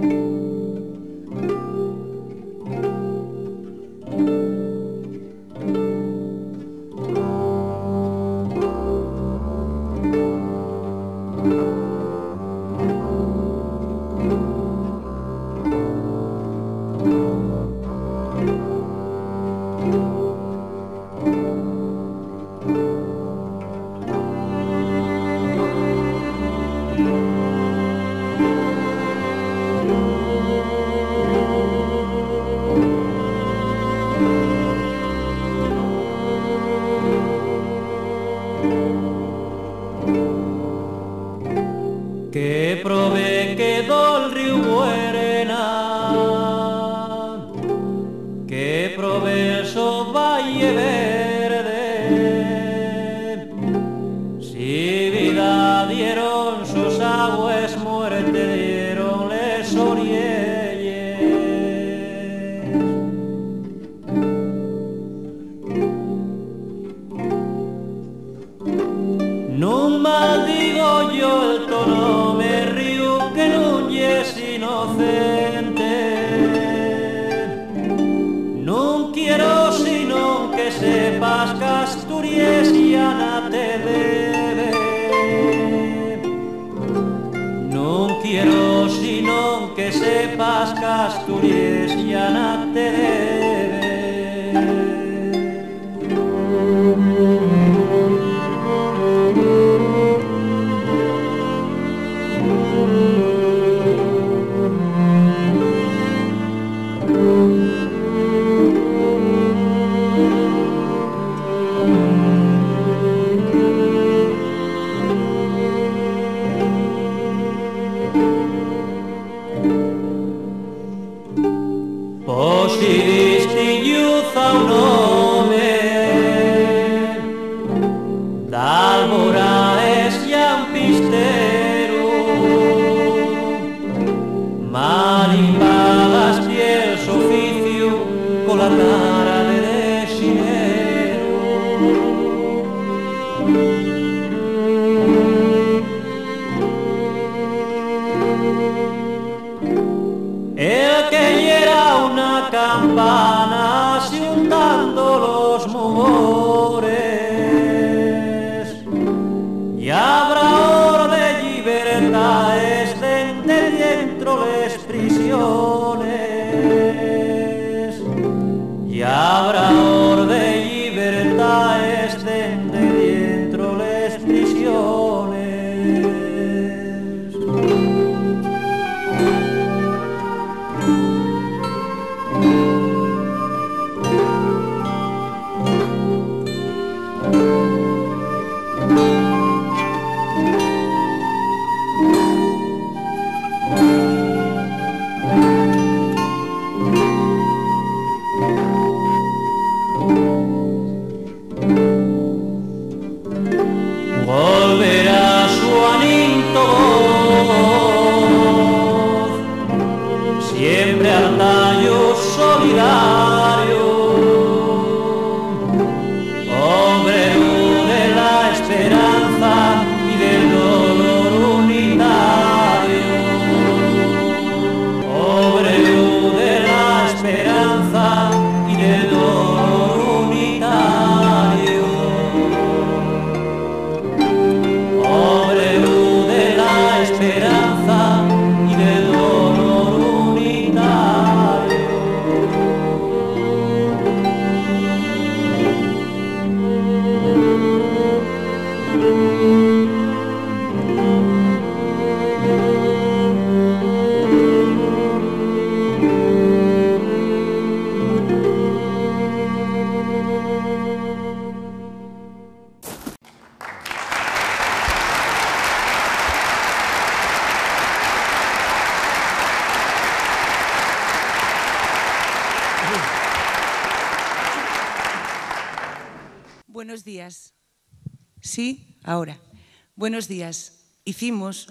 Música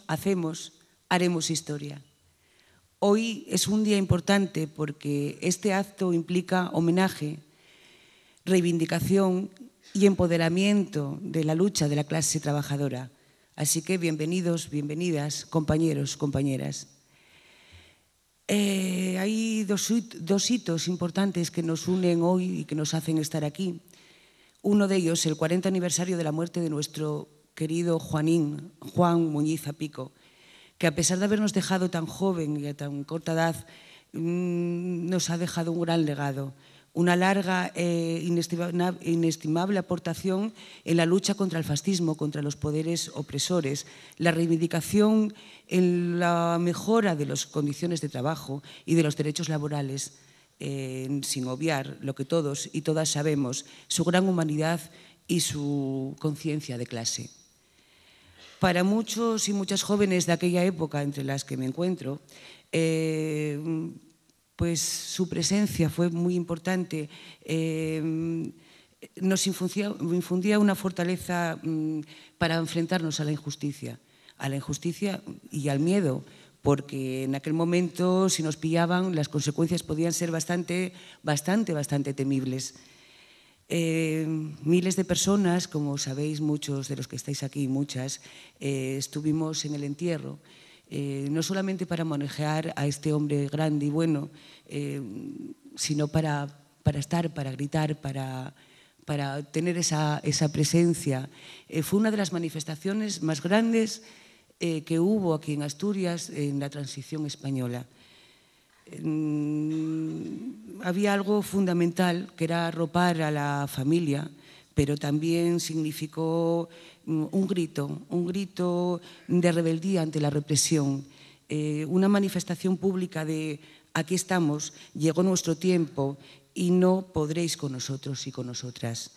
hacemos, haremos historia. Hoy es un día importante porque este acto implica homenaje, reivindicación y empoderamiento de la lucha de la clase trabajadora. Así que bienvenidos, bienvenidas, compañeros, compañeras. Eh, hay dos, dos hitos importantes que nos unen hoy y que nos hacen estar aquí. Uno de ellos, el 40 aniversario de la muerte de nuestro querido Juanín, Juan Muñiz Apico, que a pesar de habernos dejado tan joven y a tan corta edad, mm, nos ha dejado un gran legado, una larga e inestimable aportación en la lucha contra el fascismo, contra los poderes opresores, la reivindicación en la mejora de las condiciones de trabajo y de los derechos laborales, eh, sin obviar lo que todos y todas sabemos, su gran humanidad y su conciencia de clase. Para muchos y muchas jóvenes de aquella época, entre las que me encuentro, eh, pues su presencia fue muy importante. Eh, nos infundía, una fortaleza mm, para enfrentarnos a la injusticia, a la injusticia y al miedo, porque en aquel momento, si nos pillaban, las consecuencias podían ser bastante, bastante, bastante temibles. Em, miles de personas, como sabéis muchos de los que estáis aquí, muchas, eh, estuvimos en el entierro, eh, no solamente para manejar a este hombre grande y bueno, em, sino para, estar, para gritar, para, tener esa, esa presencia. Eh, fue una de las manifestaciones más grandes que hubo aquí en Asturias en la transición española. Mm, había algo fundamental que era arropar a la familia, pero también significó mm, un grito, un grito de rebeldía ante la represión, eh, una manifestación pública de aquí estamos, llegó nuestro tiempo y no podréis con nosotros y con nosotras.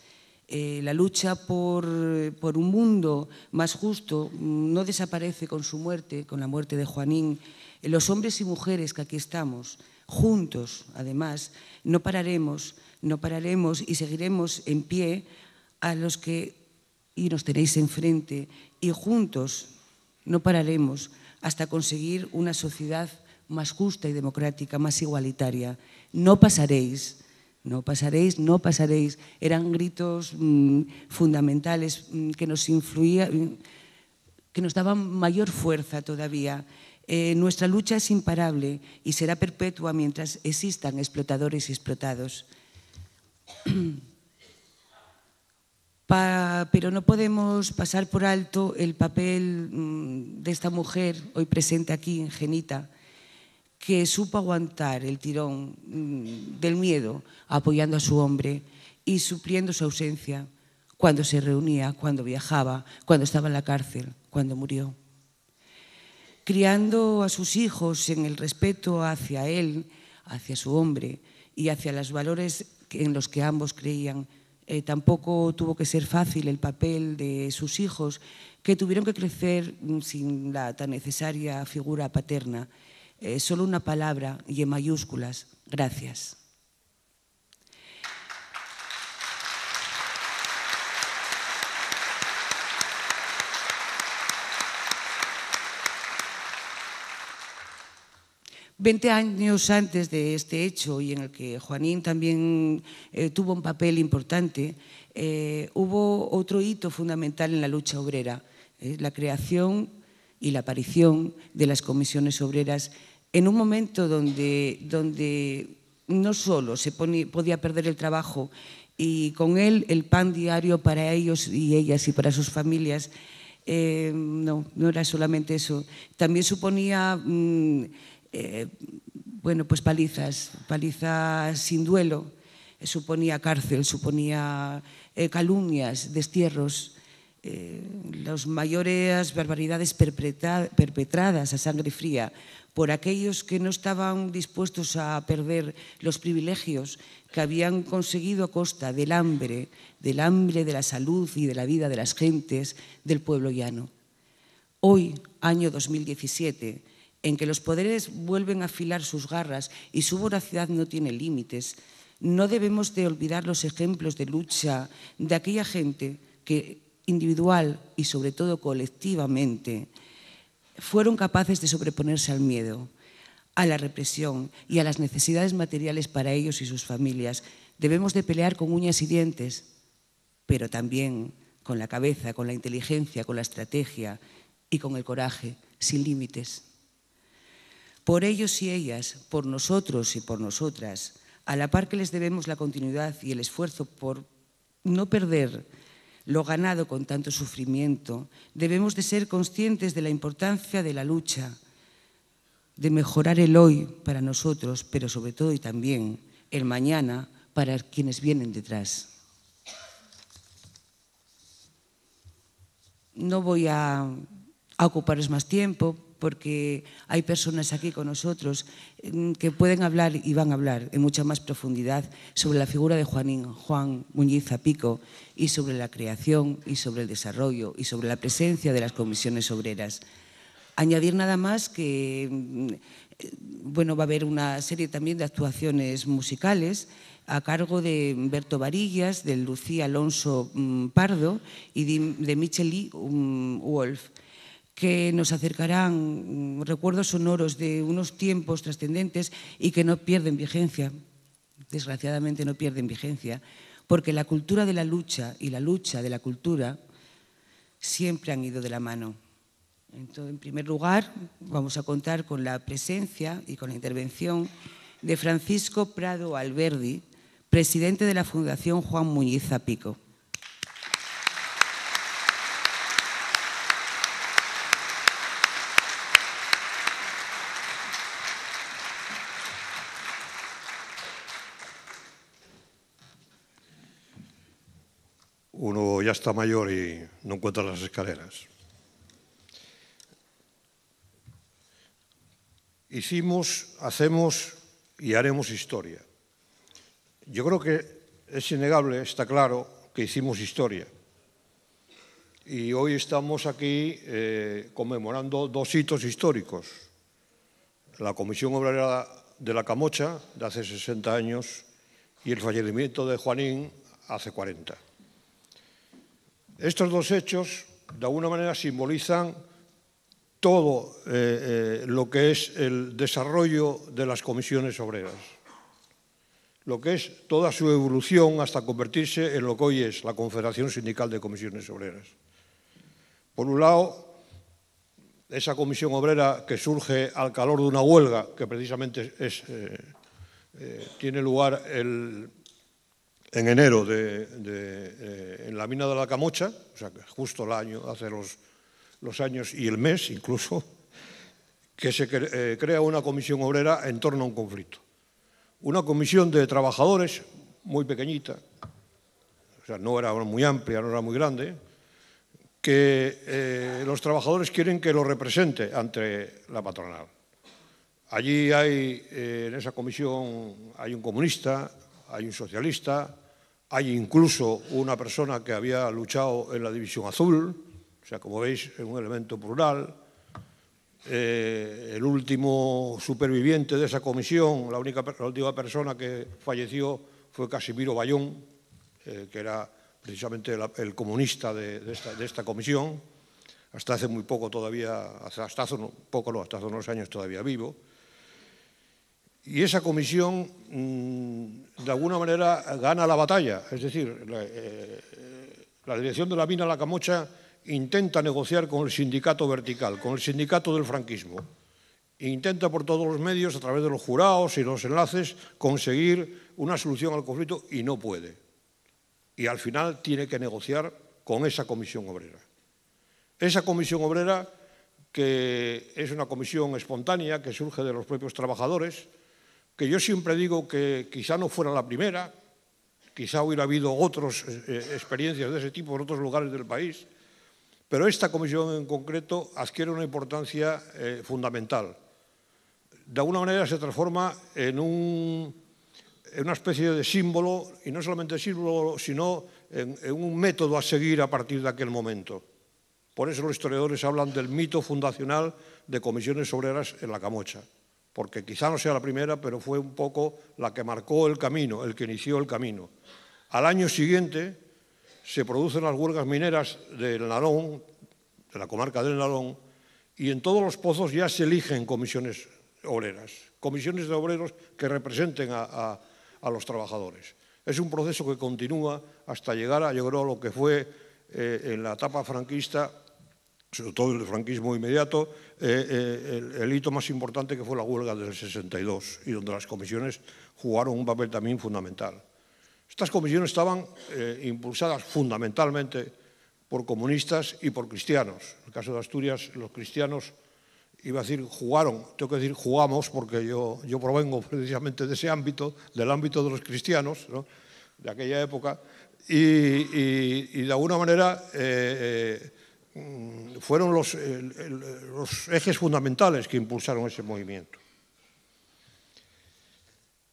Eh, la lucha por un mundo más justo mm, no desaparece con su muerte, con la muerte de Juanín. Los hombres y mujeres que aquí estamos, juntos además, no pararemos, no pararemos y seguiremos en pie a los que y nos tenéis enfrente y juntos no pararemos hasta conseguir una sociedad más justa y democrática, más igualitaria. No pasaréis, no pasaréis, no pasaréis. Eran gritos mm, fundamentales mm, que nos influían, mm, que nos daban mayor fuerza todavía. Eh, nuestra lucha es imparable y será perpetua mientras existan explotadores y explotados. pero no podemos pasar por alto el papel mm, de esta mujer hoy presente aquí, en Genita, que supo aguantar el tirón mm, del miedo apoyando a su hombre y supliendo su ausencia cuando se reunía, cuando viajaba, cuando estaba en la cárcel, cuando murió criando a sus hijos en el respeto hacia él, hacia su hombre y hacia los valores en los que ambos creían. Eh, tampoco tuvo que ser fácil el papel de sus hijos, que tuvieron que crecer mm, sin la tan necesaria figura paterna. Eh, solo una palabra y en mayúsculas, gracias. 20 años antes de este hecho y en el que Juanín también eh, tuvo un papel importante, eh, hubo otro hito fundamental en la lucha obrera, la creación y la aparición de las comisiones obreras en un momento donde, donde no solo se podía perder el trabajo y con él el pan diario para ellos y ellas y para sus familias, eh, no, no era solamente eso, también suponía... Mm, eh, bueno, pues palizas, palizas sin duelo, eh, suponía cárcel, suponía eh, calumnias, destierros, las mayores barbaridades perpetradas a sangre fría por aquellos que no estaban dispuestos a perder los privilegios que habían conseguido a costa del hambre, del hambre de la salud y de la vida de las gentes del pueblo llano. Hoy, año 2017, en que los poderes vuelven a afilar sus garras y su voracidad no tiene límites, no debemos de olvidar los ejemplos de lucha de aquella gente que individual y sobre todo colectivamente fueron capaces de sobreponerse al miedo, a la represión y a las necesidades materiales para ellos y sus familias. Debemos de pelear con uñas y dientes, pero también con la cabeza, con la inteligencia, con la estrategia y con el coraje, sin límites por ellos y ellas, por nosotros y por nosotras, a la par que les debemos la continuidad y el esfuerzo por no perder lo ganado con tanto sufrimiento, debemos de ser conscientes de la importancia de la lucha, de mejorar el hoy para nosotros, pero sobre todo y también el mañana para quienes vienen detrás. No voy a, a ocuparos más tiempo, porque hay personas aquí con nosotros mm, que pueden hablar y van a hablar en mucha más profundidad sobre la figura de Juanín, Juan Muñiz Zapico y sobre la creación y sobre el desarrollo y sobre la presencia de las comisiones obreras. Añadir nada más que mm, bueno, va a haber una serie también de actuaciones musicales a cargo de Berto Varillas, de Lucía Alonso mm, Pardo y de Micheli Wolf que nos acercarán mm, recuerdos sonoros de unos tiempos trascendentes y que no pierden vigencia, desgraciadamente no pierden vigencia, porque la cultura de la lucha y la lucha de la cultura siempre han ido de la mano. Entonces, en primer lugar, vamos a contar con la presencia y con la intervención de Francisco Prado Alberdi, presidente de la Fundación Juan Muñiz Zapico. Hasta está mayor y no encuentra las escaleras. Hicimos, hacemos y haremos historia. Yo creo que es innegable, está claro, que hicimos historia. Y hoy estamos aquí eh, conmemorando dos hitos históricos. La Comisión Obrera de la Camocha, de hace 60 años, y el fallecimiento de Juanín hace 40. Estos dos hechos, de alguna manera, simbolizan todo eh, eh, lo que es el desarrollo de las comisiones obreras, lo que es toda su evolución hasta convertirse en lo que hoy es la Confederación Sindical de Comisiones Obreras. Por un lado, esa comisión obrera que surge al calor de una huelga, que precisamente eh, tiene lugar el en enero de, eh, en la mina de la Camocha, o sea, justo el año, hace los, años y el mes incluso, que se eh, crea una comisión obrera en torno a un conflicto. Una comisión de trabajadores muy pequeñita, o sea, no era muy amplia, no era muy grande, que eh, los trabajadores quieren que lo represente ante la patronal. Allí hay, en esa comisión, hay un comunista, hay un socialista, hay incluso una persona que había luchado en la División Azul, o sea, como veis, es un elemento plural. Eh, el último superviviente de esa comisión, la, única, última persona que falleció fue Casimiro Bayón, eh, que era precisamente el, comunista de, esta, comisión, hasta hace muy poco todavía, hasta hace poco no, hasta hace unos años todavía vivo. Y esa comisión, mm, de alguna manera, gana la batalla. Es decir, eh, la, dirección de la mina La Camocha intenta negociar con el sindicato vertical, con el sindicato del franquismo. E intenta por todos los medios, a través de los jurados y los enlaces, conseguir una solución al conflicto y no puede. Y al final tiene que negociar con esa comisión obrera. Esa comisión obrera, que es una comisión espontánea que surge de los propios trabajadores, que yo siempre digo que quizá no fuera la primera, quizá hubiera habido otras eh, eh, experiencias de ese tipo en otros lugares del país, pero esta comisión en concreto adquiere una importancia eh, fundamental. De alguna manera se transforma en, una especie de símbolo, y no solamente símbolo, sino en un método a seguir a partir de aquel momento. Por eso los historiadores hablan del mito fundacional de comisiones obreras en la Camocha porque quizá no sea la primera, pero fue un poco la que marcó el camino, el que inició el camino. Al año siguiente se producen las huelgas mineras del Nalón, de la comarca del Nalón, y en todos los pozos ya se eligen comisiones obreras, comisiones de obreros que representen a, los trabajadores. Es un proceso que continúa hasta llegar a, lo que fue eh, en la etapa franquista sobre todo el franquismo inmediato, eh, eh, el, hito más importante que fue la huelga del 62 y donde las comisiones jugaron un papel también fundamental. Estas comisiones estaban eh, impulsadas fundamentalmente por comunistas y por cristianos. En el caso de Asturias, los cristianos, iba a decir, jugaron, tengo que decir jugamos porque yo, yo provengo precisamente de ese ámbito, del ámbito de los cristianos, de aquella época, y, de alguna manera... Mm, fueron los, ejes fundamentales que impulsaron ese movimiento.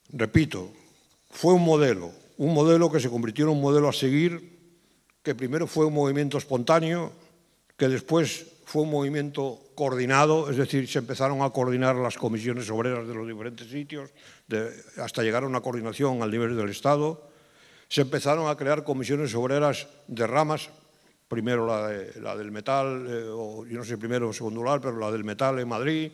Repito, fue un modelo, un modelo que se convirtió en un modelo a seguir, que primero fue un movimiento espontáneo, que después fue un movimiento coordinado, es decir, se empezaron a coordinar las comisiones obreras de los diferentes sitios, hasta llegar a una coordinación al nivel del Estado, se empezaron a crear comisiones obreras de ramas primero la, del metal, eh, o yo no sé primero o segundo lugar, pero la del metal en Madrid,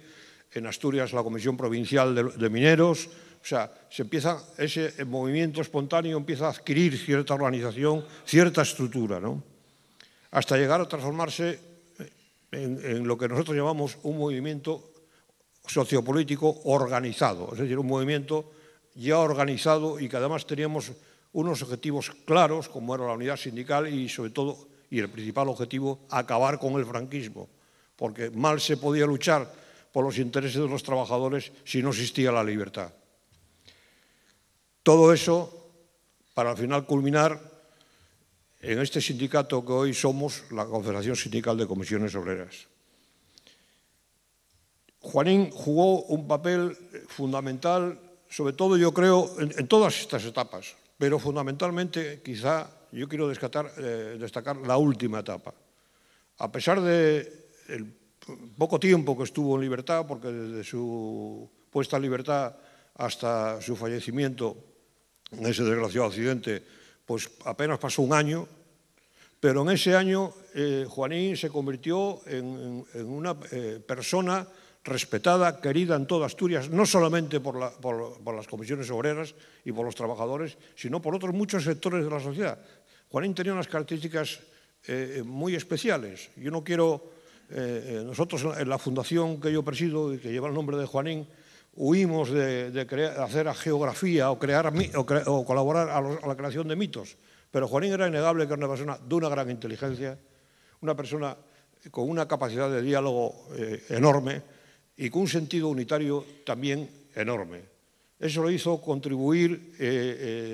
en Asturias la Comisión Provincial de, Mineros, o sea, se empieza, ese movimiento espontáneo empieza a adquirir cierta organización, cierta estructura, ¿no? hasta llegar a transformarse en, en lo que nosotros llamamos un movimiento sociopolítico organizado, es decir, un movimiento ya organizado y que además teníamos unos objetivos claros, como era la unidad sindical y sobre todo y el principal objetivo, acabar con el franquismo, porque mal se podía luchar por los intereses de los trabajadores si no existía la libertad. Todo eso, para al final culminar en este sindicato que hoy somos, la Confederación Sindical de Comisiones Obreras. Juanín jugó un papel fundamental, sobre todo yo creo, en, todas estas etapas, pero fundamentalmente quizá yo quiero eh, destacar la última etapa. A pesar de poco tiempo que estuvo en libertad, porque desde su puesta en libertad hasta su fallecimiento en ese desgraciado accidente, pues apenas pasó un año, pero en ese año eh, Juanín se convirtió en, una eh, persona respetada, querida en toda Asturias, no solamente por, por, las comisiones obreras y por los trabajadores, sino por otros muchos sectores de la sociedad. Juanín tenía unas características eh, eh, muy especiales. Yo no quiero, eh, nosotros en la fundación que yo presido y que lleva el nombre de Juanín, huimos de, hacer a geografía o, crear, colaborar a, la creación de mitos. Pero Juanín era innegable que era una persona de una gran inteligencia, una persona con una capacidad de diálogo enorme y con un sentido unitario también enorme. Eso lo hizo contribuir eh,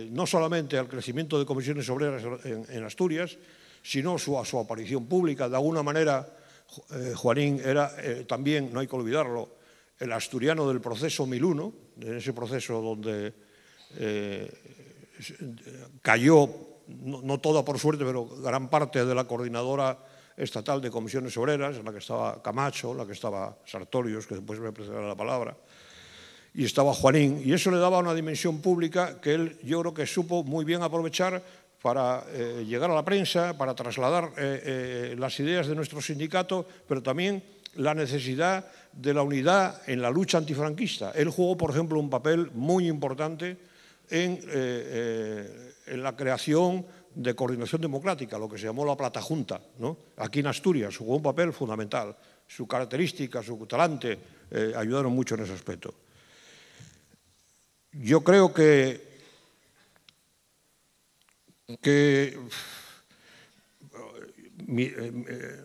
eh, no solamente al crecimiento de comisiones obreras en, Asturias, sino a su aparición pública. De alguna manera, eh, Juanín era también, no hay que olvidarlo, el asturiano del proceso 1001, en ese proceso donde cayó, no, toda por suerte, pero gran parte de la coordinadora estatal de comisiones obreras, en la que estaba Camacho, en la que estaba Sartorius, que después me presentará la palabra, y estaba Juanín, y eso le daba una dimensión pública que él yo creo que supo muy bien aprovechar para eh, llegar a la prensa, para trasladar eh, eh, las ideas de nuestro sindicato, pero también la necesidad de la unidad en la lucha antifranquista. Él jugó, por ejemplo, un papel muy importante en, la creación de coordinación democrática, lo que se llamó la Plata Junta, aquí en Asturias, jugó un papel fundamental. Su característica, su talante, ayudaron mucho en ese aspecto yo creo que, eh, eh,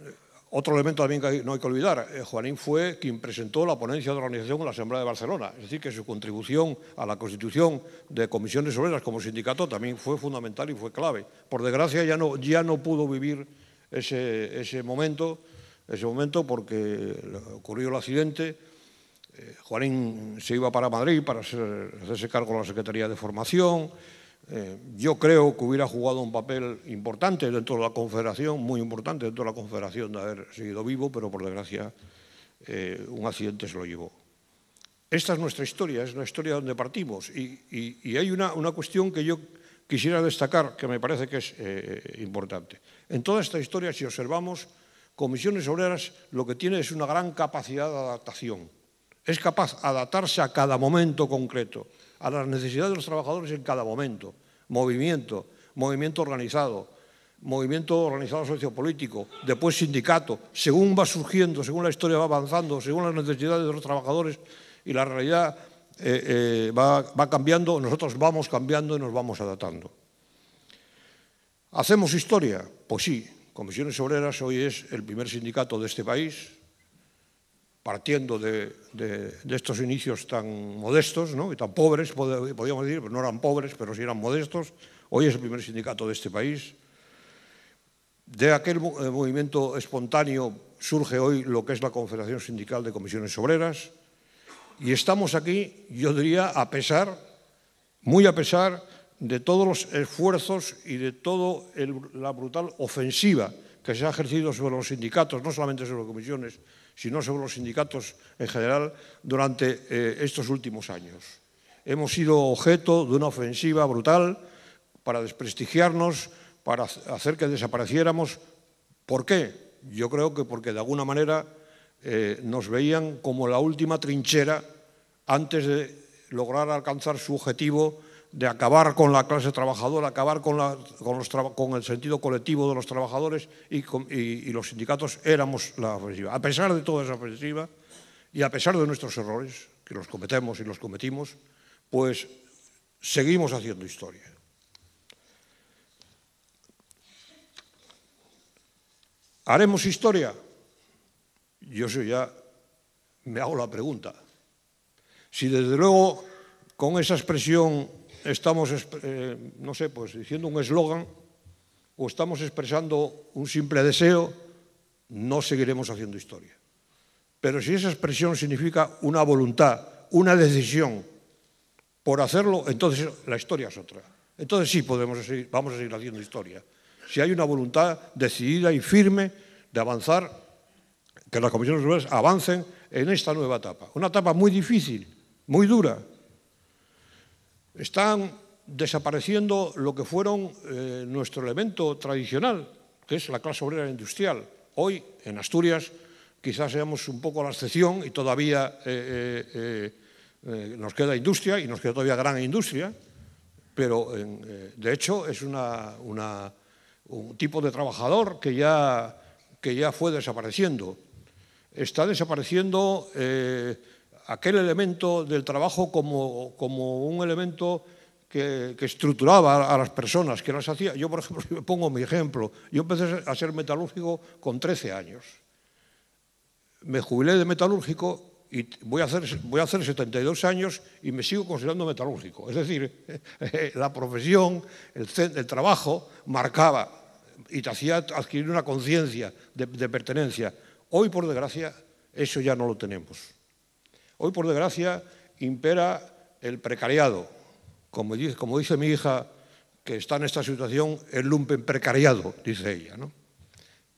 otro elemento también que no hay que olvidar, eh, Juanín fue quien presentó la ponencia de organización en la Asamblea de Barcelona, es decir, que su contribución a la constitución de comisiones obreras como sindicato también fue fundamental y fue clave. Por desgracia ya no, ya no pudo vivir ese, ese momento, ese momento porque ocurrió el accidente, eh, Juanín se iba para Madrid para hacerse cargo de la Secretaría de Formación. Eh, yo creo que hubiera jugado un papel importante dentro de la Confederación, muy importante dentro de la Confederación de haber seguido vivo, pero por desgracia eh, un accidente se lo llevó. Esta es nuestra historia, es la historia donde partimos. Y, hay una, cuestión que yo quisiera destacar, que me parece que es importante. En toda esta historia, si observamos, Comisiones Obreras lo que tiene es una gran capacidad de adaptación. Es capaz de adaptarse a cada momento concreto, a las necesidades de los trabajadores en cada momento. Movimiento, movimiento organizado, movimiento organizado sociopolítico, después sindicato, según va surgiendo, según la historia va avanzando, según las necesidades de los trabajadores y la realidad eh, eh, va, va cambiando, nosotros vamos cambiando y nos vamos adaptando. ¿Hacemos historia? Pues sí, Comisiones Obreras hoy es el primer sindicato de este país, partiendo de, estos inicios tan modestos ¿no? y tan pobres, podríamos decir, no eran pobres, pero sí eran modestos. Hoy es el primer sindicato de este país. De aquel eh, movimiento espontáneo surge hoy lo que es la Confederación Sindical de Comisiones Obreras. Y estamos aquí, yo diría, a pesar, muy a pesar de todos los esfuerzos y de toda la brutal ofensiva que se ha ejercido sobre los sindicatos, no solamente sobre las comisiones, sino sobre los sindicatos en general durante eh, estos últimos años. Hemos sido objeto de una ofensiva brutal para desprestigiarnos, para hacer que desapareciéramos. ¿Por qué? Yo creo que porque de alguna manera eh, nos veían como la última trinchera antes de lograr alcanzar su objetivo de acabar con la clase trabajadora, acabar con, la, con, con el sentido colectivo de los trabajadores y, los sindicatos éramos la ofensiva. A pesar de toda esa ofensiva y a pesar de nuestros errores, que los cometemos y los cometimos, pues seguimos haciendo historia. ¿Haremos historia? Yo ya me hago la pregunta. Si desde luego con esa expresión estamos, eh, no sé, pues diciendo un eslogan o estamos expresando un simple deseo, no seguiremos haciendo historia. Pero si esa expresión significa una voluntad, una decisión por hacerlo, entonces la historia es otra. Entonces sí podemos seguir, vamos a seguir haciendo historia. Si hay una voluntad decidida y firme de avanzar, que las comisiones rurales avancen en esta nueva etapa. Una etapa muy difícil, muy dura, Están desapareciendo lo que fueron eh, nuestro elemento tradicional, que es la clase obrera industrial. Hoy, en Asturias, quizás seamos un poco la excepción y todavía eh, eh, nos queda industria y nos queda todavía gran industria, pero de hecho es un tipo de trabajador que ya, que ya fue desapareciendo. Está desapareciendo aquel elemento del trabajo como, como un elemento que, estructuraba a, las personas, que las hacía. Yo, por ejemplo, si me pongo mi ejemplo, yo empecé a ser metalúrgico con 13 años. Me jubilé de metalúrgico y voy a, hacer, voy a hacer 72 años y me sigo considerando metalúrgico. Es decir, la profesión, el, trabajo marcaba y te hacía adquirir una conciencia de pertenencia. Hoy, por desgracia, eso ya no lo tenemos. Hoy, por desgracia, impera el precariado. Como dice, mi hija, que está en esta situación, el lumpen precariado, dice ella. ¿no?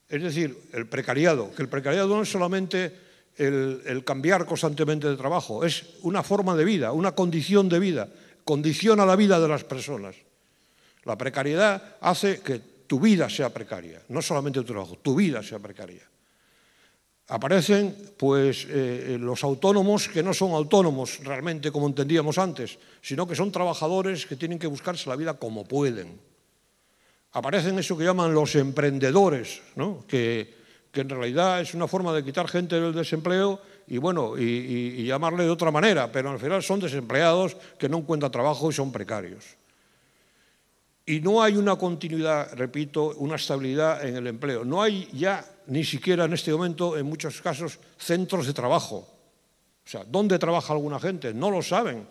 Es decir, el precariado, que el precariado no es solamente el, el cambiar constantemente de trabajo, es una forma de vida, una condición de vida, condiciona la vida de las personas. La precariedad hace que tu vida sea precaria, no solamente tu trabajo, tu vida sea precaria aparecen pues, eh, eh, los autónomos que no son autónomos realmente como entendíamos antes, sino que son trabajadores que tienen que buscarse la vida como pueden. Aparecen eso que llaman los emprendedores, que, en realidad es una forma de quitar gente del desempleo y, bueno, y, y llamarle de otra manera, pero al final son desempleados que no encuentran trabajo y son precarios y no hay una continuidad, repito, una estabilidad en el empleo. No hay ya ni siquiera en este momento, en muchos casos, centros de trabajo. O sea, ¿dónde trabaja alguna gente? No lo saben.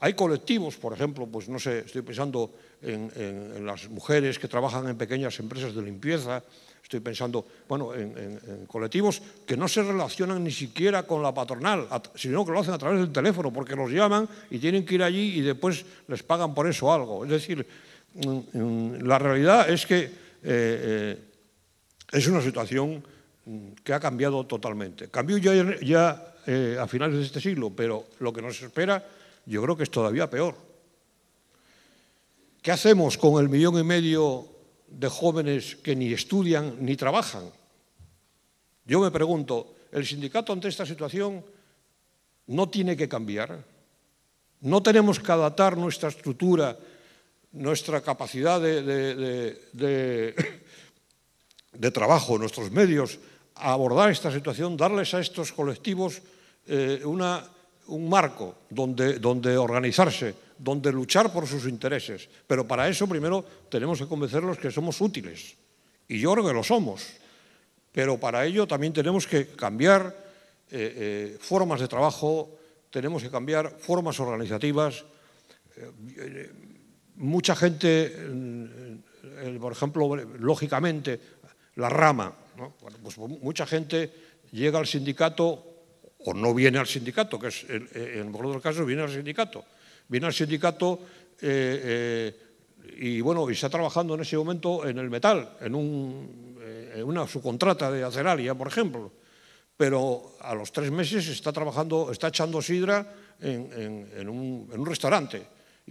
Hay colectivos, por ejemplo, pues no sé, estoy pensando en, las mujeres que trabajan en pequeñas empresas de limpieza, estoy pensando, bueno, en, en colectivos que no se relacionan ni siquiera con la patronal, sino que lo hacen a través del teléfono, porque los llaman y tienen que ir allí y después les pagan por eso algo. Es decir, la realidad es que eh, eh, es una situación que ha cambiado totalmente. Cambió ya, eh, a finales de este siglo, pero lo que nos espera yo creo que es todavía peor. ¿Qué hacemos con el millón y medio de jóvenes que ni estudian ni trabajan? Yo me pregunto, ¿el sindicato ante esta situación no tiene que cambiar? ¿No tenemos que adaptar nuestra estructura nuestra capacidad de, de, de, trabajo, nuestros medios, a abordar esta situación, darles a estos colectivos eh, una, un marco donde, donde organizarse, donde luchar por sus intereses. Pero para eso primero tenemos que convencerlos que somos útiles. Y yo creo que lo somos. Pero para ello también tenemos que cambiar eh, eh, formas de trabajo, tenemos que cambiar formas organizativas mucha gente, mm, por ejemplo, lógicamente, la rama, pues mucha gente llega al sindicato o no viene al sindicato, que es en el casos caso viene al sindicato. Viene al sindicato eh, eh, y bueno, está trabajando en ese momento en el metal, eh, en, una subcontrata de aceralia, por ejemplo. Pero a los tres meses está trabajando, está echando sidra en, un, restaurante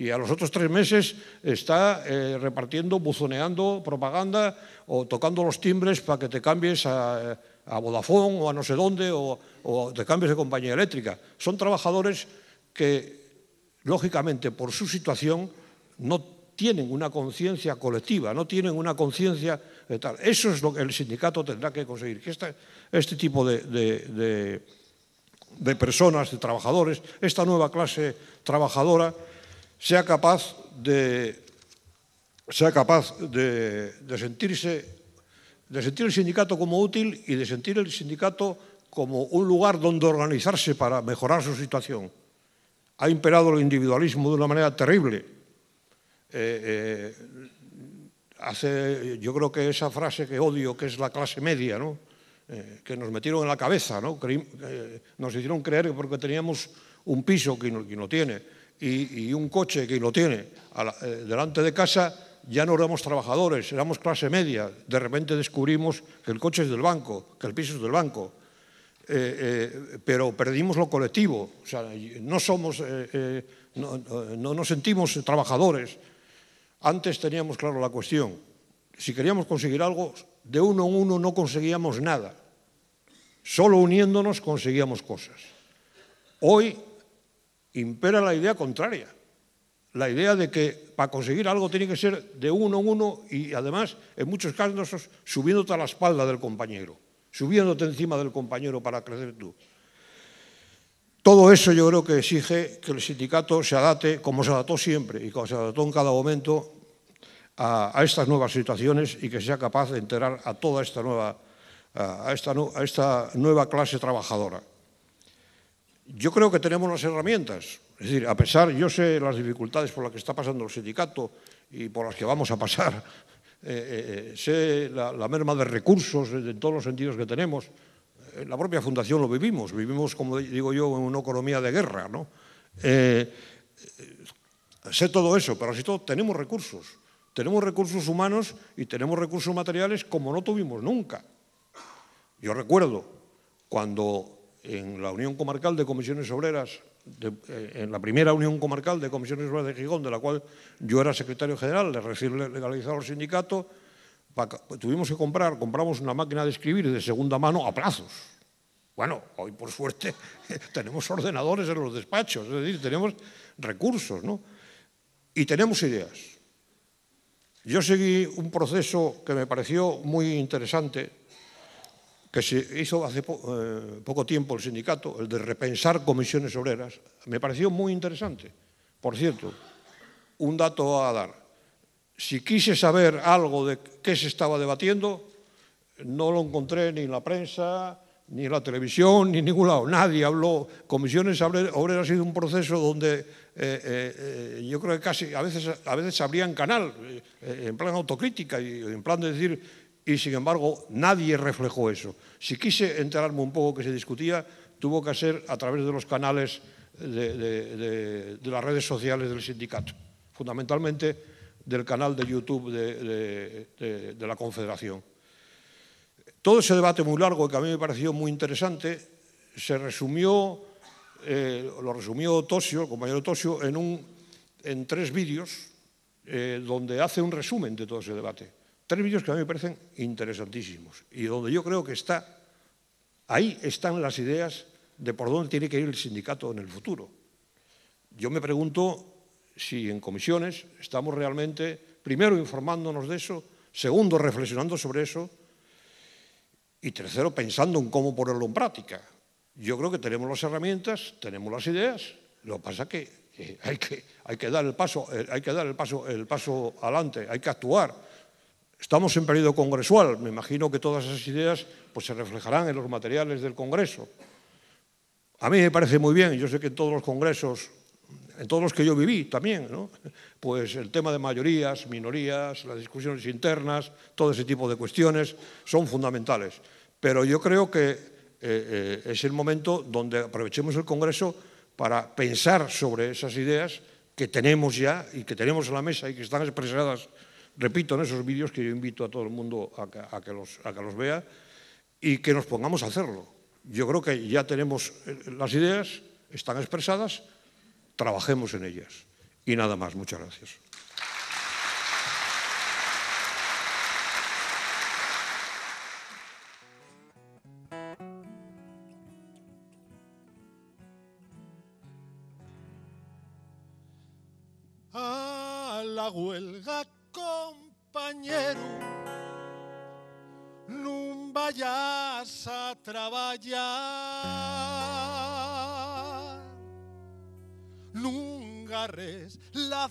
y a los otros tres meses está eh, repartiendo, buzoneando propaganda o tocando los timbres para que te cambies a, a Vodafone o a no sé dónde o, te cambies de compañía eléctrica. Son trabajadores que, lógicamente, por su situación, no tienen una conciencia colectiva, no tienen una conciencia de tal. Eso es lo que el sindicato tendrá que conseguir, que este tipo de personas, de trabajadores, esta nueva clase trabajadora, sea capaz de, sea capaz de, sentirse de sentir el sindicato como útil y de sentir el sindicato como un lugar donde organizarse para mejorar su situación. Ha imperado el individualismo de una manera terrible. Eh, eh, hace, yo creo que esa frase que odio, que es la clase media, ¿no? Eh, que nos metieron en la cabeza, ¿no? nos hicieron creer que porque teníamos un piso que no tiene y, un coche que lo tiene eh, delante de casa, ya no éramos trabajadores, éramos clase media. De repente descubrimos que el coche es del banco, que el piso es del banco. Eh, eh, pero perdimos lo colectivo, o sea, no somos, no, nos sentimos trabajadores. Antes teníamos claro la cuestión. Si queríamos conseguir algo, de uno en uno no conseguíamos nada. Solo uniéndonos conseguíamos cosas. Hoy impera la idea contraria. La idea de que para conseguir algo tiene que ser de uno en uno y además, en muchos casos, subiéndote a la espalda del compañero, subiéndote encima del compañero para crecer tú. Todo eso yo creo que exige que el sindicato se adapte, como se adaptó siempre y como se adaptó en cada momento, a, estas nuevas situaciones y que sea capaz de enterar a toda esta nueva, a esta nueva clase trabajadora. Yo creo que tenemos las herramientas. Es decir, a pesar, yo sé las dificultades por las que está pasando el sindicato y por las que vamos a pasar, eh, eh, eh, sé la, merma de recursos en todos los sentidos que tenemos. En la propia fundación lo vivimos, vivimos, como digo yo, en una economía de guerra. ¿no? sé todo eso, pero así todo tenemos recursos. Tenemos recursos humanos y tenemos recursos materiales como no tuvimos nunca. Yo recuerdo cuando en la Unión Comarcal de Comisiones Obreras, eh, en la primera Unión Comarcal de Comisiones Obreras de Gijón, de la cual yo era secretario general, le recién legalizado el sindicato, pues, tuvimos que comprar, compramos una máquina de escribir de segunda mano a plazos. Bueno, hoy por suerte tenemos ordenadores en los despachos, es decir, tenemos recursos, ¿no? Y tenemos ideas. Yo seguí un proceso que me pareció muy interesante, que se hizo hace eh, poco tiempo el sindicato, el de repensar comisiones obreras, me pareció muy interesante. Por cierto, un dato a dar. Si quise saber algo de qué se estaba debatiendo, no lo encontré ni en la prensa, ni en la televisión, ni en ningún lado. Nadie habló. Comisiones Obreras ha sido un proceso donde eh, eh, yo creo que casi a veces, a veces abrían canal, en plan autocrítica y en plan de decir, y sin embargo nadie reflejó eso. Si quise enterarme un poco que se discutía, tuvo que ser a través de los canales de, las redes sociales del sindicato, fundamentalmente del canal de YouTube de, la Confederación. Todo ese debate muy largo que a mí me pareció muy interesante se resumió, eh, lo resumió Tosio, el compañero Tosio, en, un, en tres vídeos eh, donde hace un resumen de todo ese debate. Tres vídeos que a mí me parecen interesantísimos y donde yo creo que está, ahí están las ideas de por dónde tiene que ir el sindicato en el futuro. Yo me pregunto si en comisiones estamos realmente, primero, informándonos de eso, segundo, reflexionando sobre eso y tercero, pensando en cómo ponerlo en práctica. Yo creo que tenemos las herramientas, tenemos las ideas, lo que pasa es que, eh, hay, que hay que dar el paso, eh, hay que dar el paso, el paso adelante, hay que actuar. Estamos en periodo congresual, me imagino que todas esas ideas pues, se reflejarán en los materiales del Congreso. A mí me parece muy bien, yo sé que en todos los congresos, en todos los que yo viví también, ¿no? pues el tema de mayorías, minorías, las discusiones internas, todo ese tipo de cuestiones son fundamentales. Pero yo creo que eh, eh, es el momento donde aprovechemos el Congreso para pensar sobre esas ideas que tenemos ya y que tenemos en la mesa y que están expresadas repito, en esos vídeos que yo invito a todo el mundo a que, los, los vea y que nos pongamos a hacerlo. Yo creo que ya tenemos eh, las ideas, están expresadas, trabajemos en ellas. Y nada más, muchas gracias compañero, vayas a trabajar no agarres la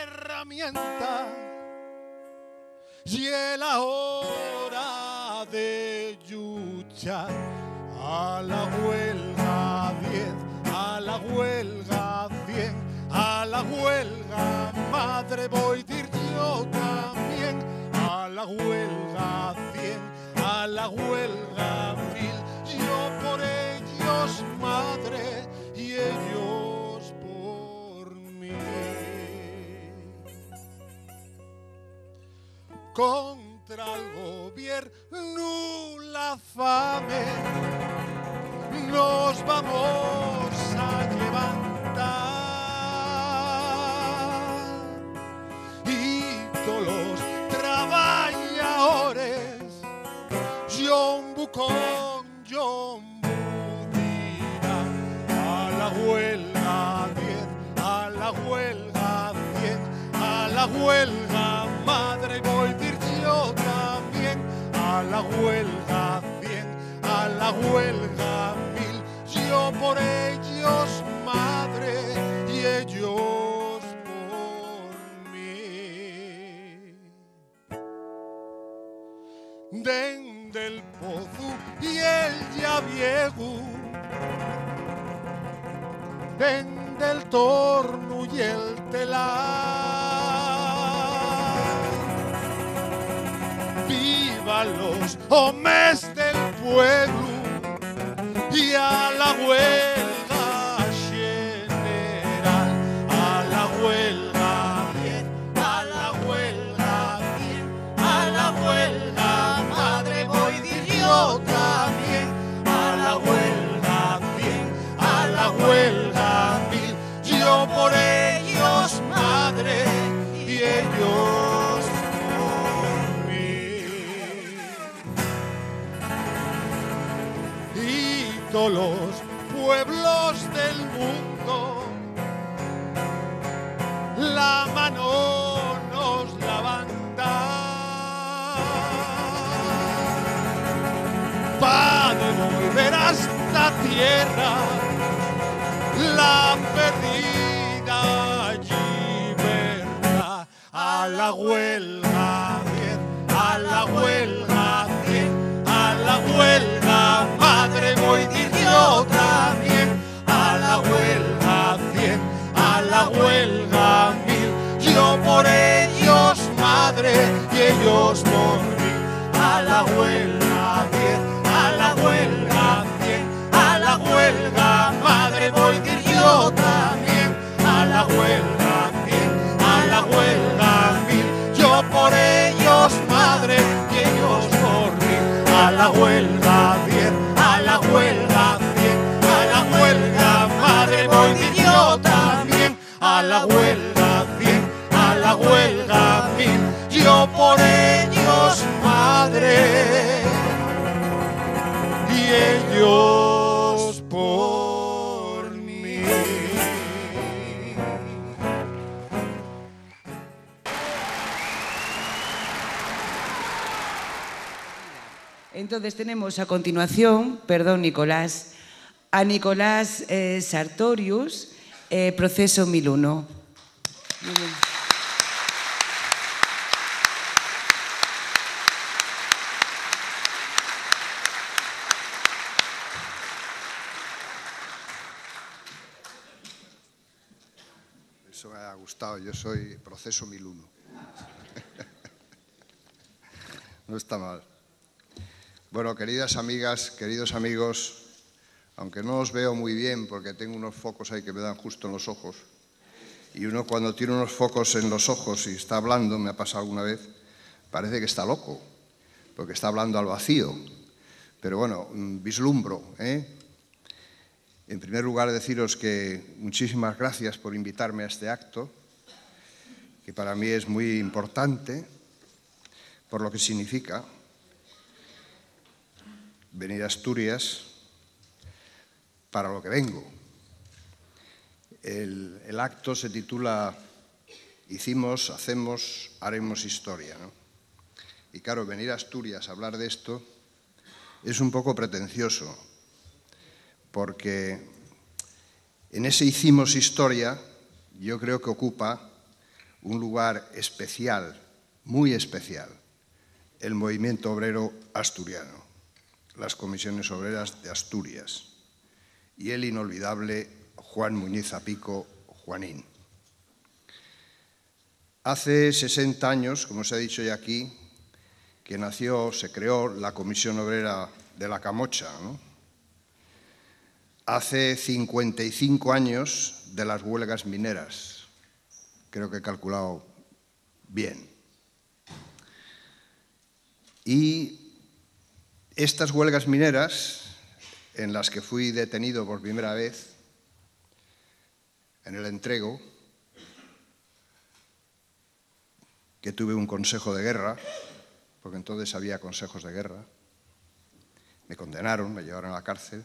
herramienta y es la hora de luchar a la huelga 10, a la huelga 100, a la huelga madre voy dir yo también la huelga cien, a la huelga mil, Yo por ellos, madre, y ellos por mí. Contra el gobierno la fame nos vamos a llevar. huelga, madre, voy a ir yo también. A la huelga bien a la huelga mil. yo por el... tenemos a continuación, perdón Nicolás, a Nicolás eh, Sartorius, eh, Proceso 1001. Eso me ha gustado, yo soy Proceso 1001. no está mal. Bueno, queridas amigas, queridos amigos, aunque no os veo muy bien porque tengo unos focos ahí que me dan justo en los ojos, y uno cuando tiene unos focos en los ojos y está hablando, me ha pasado alguna vez, parece que está loco, porque está hablando al vacío. Pero bueno, mm, vislumbro. ¿eh? En primer lugar, deciros que muchísimas gracias por invitarme a este acto, que para mí es muy importante por lo que significa, venir a Asturias para lo que vengo. El, acto se titula Hicimos, hacemos, haremos historia. Y claro, venir a Asturias a hablar de esto es un poco pretencioso, porque en ese hicimos historia yo creo que ocupa un lugar especial, muy especial, el movimiento obrero asturiano las comisiones obreras de Asturias y el inolvidable Juan Muñiz Apico, Juanín. Hace 60 años, como se ha dicho ya aquí, que nació, se creó la Comisión Obrera de la Camocha. Hace 55 años de las huelgas mineras. Creo que he calculado bien. Y estas huelgas mineras, en las que fui detenido por primera vez, en el entrego, que tuve un consejo de guerra, porque entonces había consejos de guerra, me condenaron, me llevaron a la cárcel,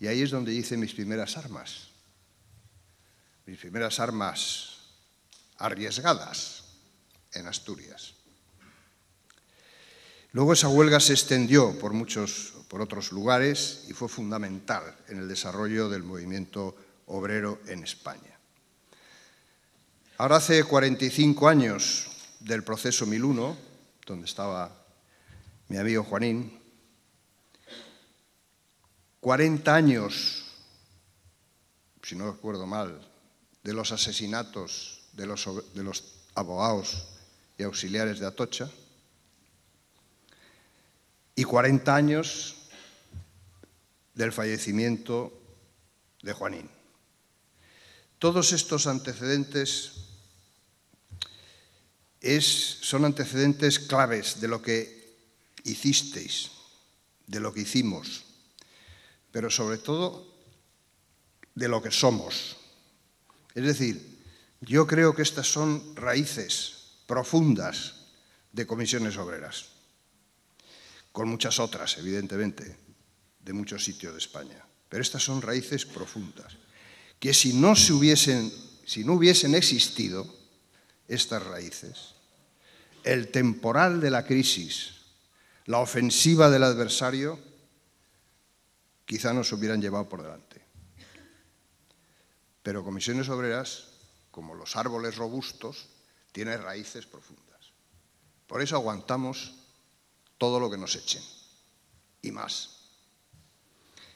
y ahí es donde hice mis primeras armas, mis primeras armas arriesgadas en Asturias. Luego esa huelga se extendió por muchos por otros lugares y fue fundamental en el desarrollo del movimiento obrero en España. Ahora hace 45 años del proceso 1001, donde estaba mi amigo Juanín, 40 años, si no recuerdo mal, de los asesinatos de de los abogados y auxiliares de Atocha, y 40 años del fallecimiento de Juanín. Todos estos antecedentes son antecedentes claves de lo que hicisteis, de lo que hicimos, pero sobre todo de lo que somos. Es decir, yo creo que estas son raíces profundas de comisiones obreras con muchas otras, evidentemente, de muchos sitios de España. Pero estas son raíces profundas, que si no, se hubiesen, si no hubiesen existido estas raíces, el temporal de la crisis, la ofensiva del adversario, quizá nos hubieran llevado por delante. Pero comisiones obreras, como los árboles robustos, tienen raíces profundas. Por eso aguantamos todo lo que nos echen y más.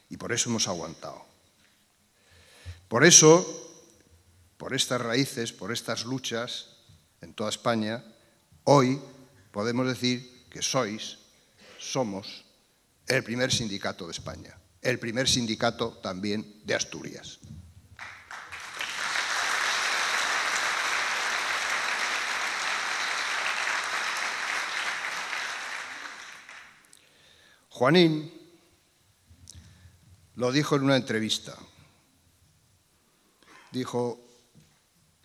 Y por eso hemos aguantado. Por eso, por estas raíces, por estas luchas en toda España, hoy podemos decir que sois, somos, el primer sindicato de España, el primer sindicato también de Asturias. Juanín lo dijo en una entrevista. Dijo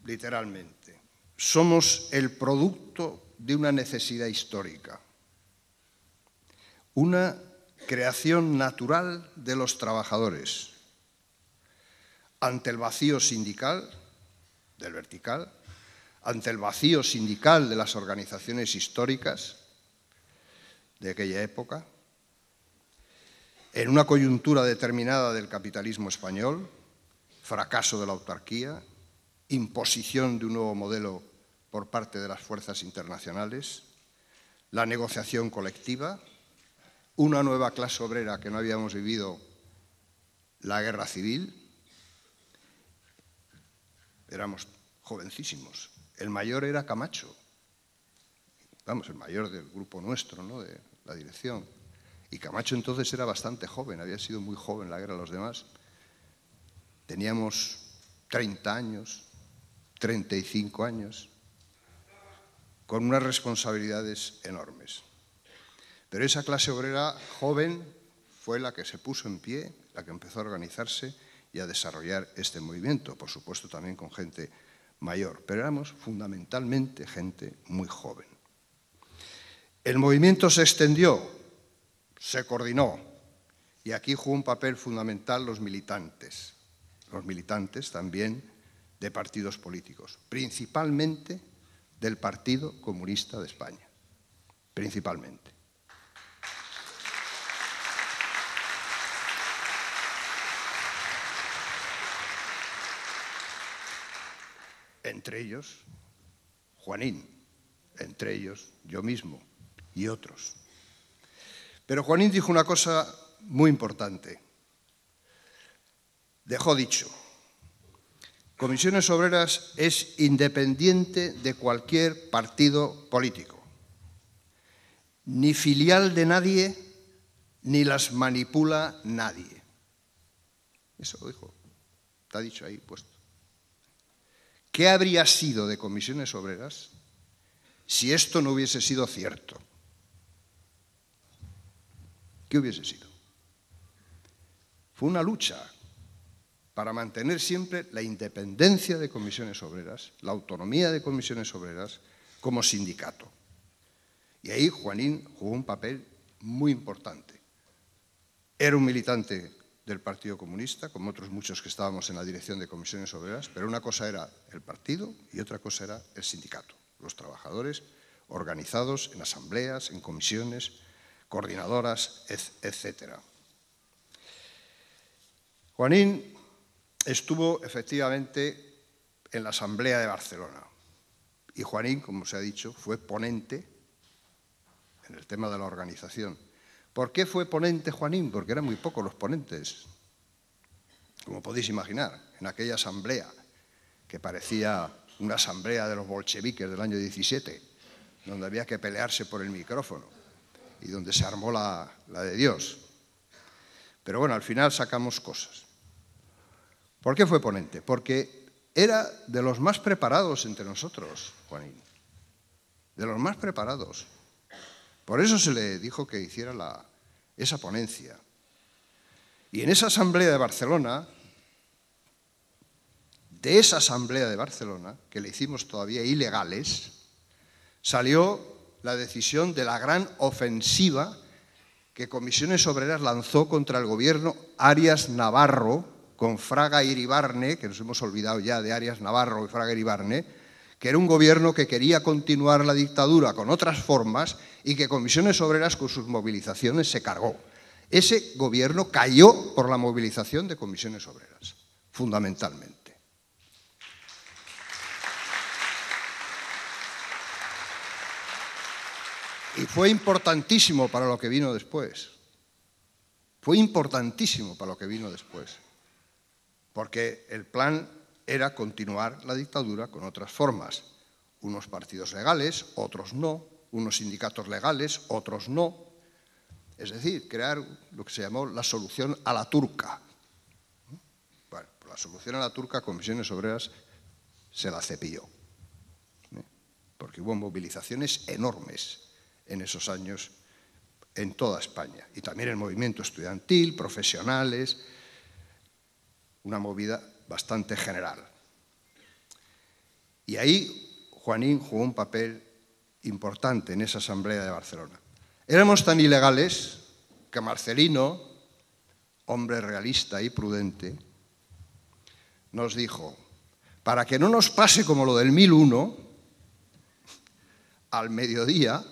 literalmente, somos el producto de una necesidad histórica, una creación natural de los trabajadores ante el vacío sindical, del vertical, ante el vacío sindical de las organizaciones históricas de aquella época, en una coyuntura determinada del capitalismo español, fracaso de la autarquía, imposición de un nuevo modelo por parte de las fuerzas internacionales, la negociación colectiva, una nueva clase obrera que no habíamos vivido, la guerra civil. Éramos jovencísimos. El mayor era Camacho, vamos, el mayor del grupo nuestro, ¿no? de la dirección y Camacho entonces era bastante joven, había sido muy joven la guerra de los demás. Teníamos 30 años, 35 años, con unas responsabilidades enormes. Pero esa clase obrera joven fue la que se puso en pie, la que empezó a organizarse y a desarrollar este movimiento, por supuesto también con gente mayor, pero éramos fundamentalmente gente muy joven. El movimiento se extendió se coordinó y aquí jugó un papel fundamental los militantes, los militantes también de partidos políticos, principalmente del Partido Comunista de España, principalmente. Entre ellos, Juanín, entre ellos yo mismo y otros. Pero Juanín dijo una cosa muy importante. Dejó dicho, Comisiones Obreras es independiente de cualquier partido político, ni filial de nadie, ni las manipula nadie. Eso lo dijo, está dicho ahí puesto. ¿Qué habría sido de Comisiones Obreras si esto no hubiese sido cierto? ¿Qué hubiese sido? Fue una lucha para mantener siempre la independencia de comisiones obreras, la autonomía de comisiones obreras como sindicato. Y ahí Juanín jugó un papel muy importante. Era un militante del Partido Comunista, como otros muchos que estábamos en la dirección de comisiones obreras, pero una cosa era el partido y otra cosa era el sindicato, los trabajadores organizados en asambleas, en comisiones, coordinadoras, etc. Juanín estuvo efectivamente en la Asamblea de Barcelona y Juanín, como se ha dicho, fue ponente en el tema de la organización. ¿Por qué fue ponente Juanín? Porque eran muy pocos los ponentes, como podéis imaginar, en aquella asamblea que parecía una asamblea de los bolcheviques del año 17, donde había que pelearse por el micrófono y donde se armó la, de Dios. Pero bueno, al final sacamos cosas. ¿Por qué fue ponente? Porque era de los más preparados entre nosotros, Juanín. De los más preparados. Por eso se le dijo que hiciera la, esa ponencia. Y en esa asamblea de Barcelona, de esa asamblea de Barcelona, que le hicimos todavía ilegales, salió la decisión de la gran ofensiva que Comisiones Obreras lanzó contra el gobierno Arias Navarro con Fraga Iribarne, que nos hemos olvidado ya de Arias Navarro y Fraga Iribarne, que era un gobierno que quería continuar la dictadura con otras formas y que Comisiones Obreras con sus movilizaciones se cargó. Ese gobierno cayó por la movilización de Comisiones Obreras, fundamentalmente. Y fue importantísimo para lo que vino después. Fue importantísimo para lo que vino después. Porque el plan era continuar la dictadura con otras formas. Unos partidos legales, otros no. Unos sindicatos legales, otros no. Es decir, crear lo que se llamó la solución a la turca. Bueno, pues la solución a la turca, Comisiones Obreras se la cepilló. ¿eh? Porque hubo movilizaciones enormes en esos años en toda España. Y también el movimiento estudiantil, profesionales, una movida bastante general. Y ahí Juanín jugó un papel importante en esa asamblea de Barcelona. Éramos tan ilegales que Marcelino, hombre realista y prudente, nos dijo, para que no nos pase como lo del 1001, al mediodía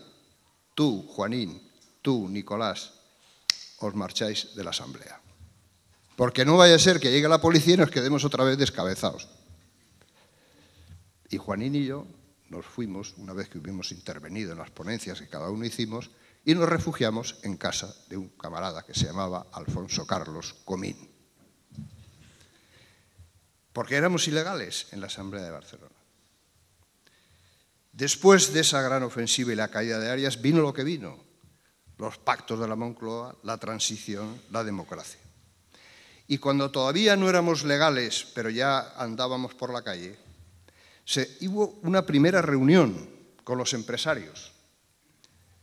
tú, Juanín, tú, Nicolás, os marcháis de la asamblea. Porque no vaya a ser que llegue la policía y nos quedemos otra vez descabezados. Y Juanín y yo nos fuimos, una vez que hubimos intervenido en las ponencias que cada uno hicimos, y nos refugiamos en casa de un camarada que se llamaba Alfonso Carlos Comín. Porque éramos ilegales en la Asamblea de Barcelona. Después de esa gran ofensiva y la caída de Arias vino lo que vino, los pactos de la Moncloa, la transición, la democracia. Y cuando todavía no éramos legales, pero ya andábamos por la calle, se, hubo una primera reunión con los empresarios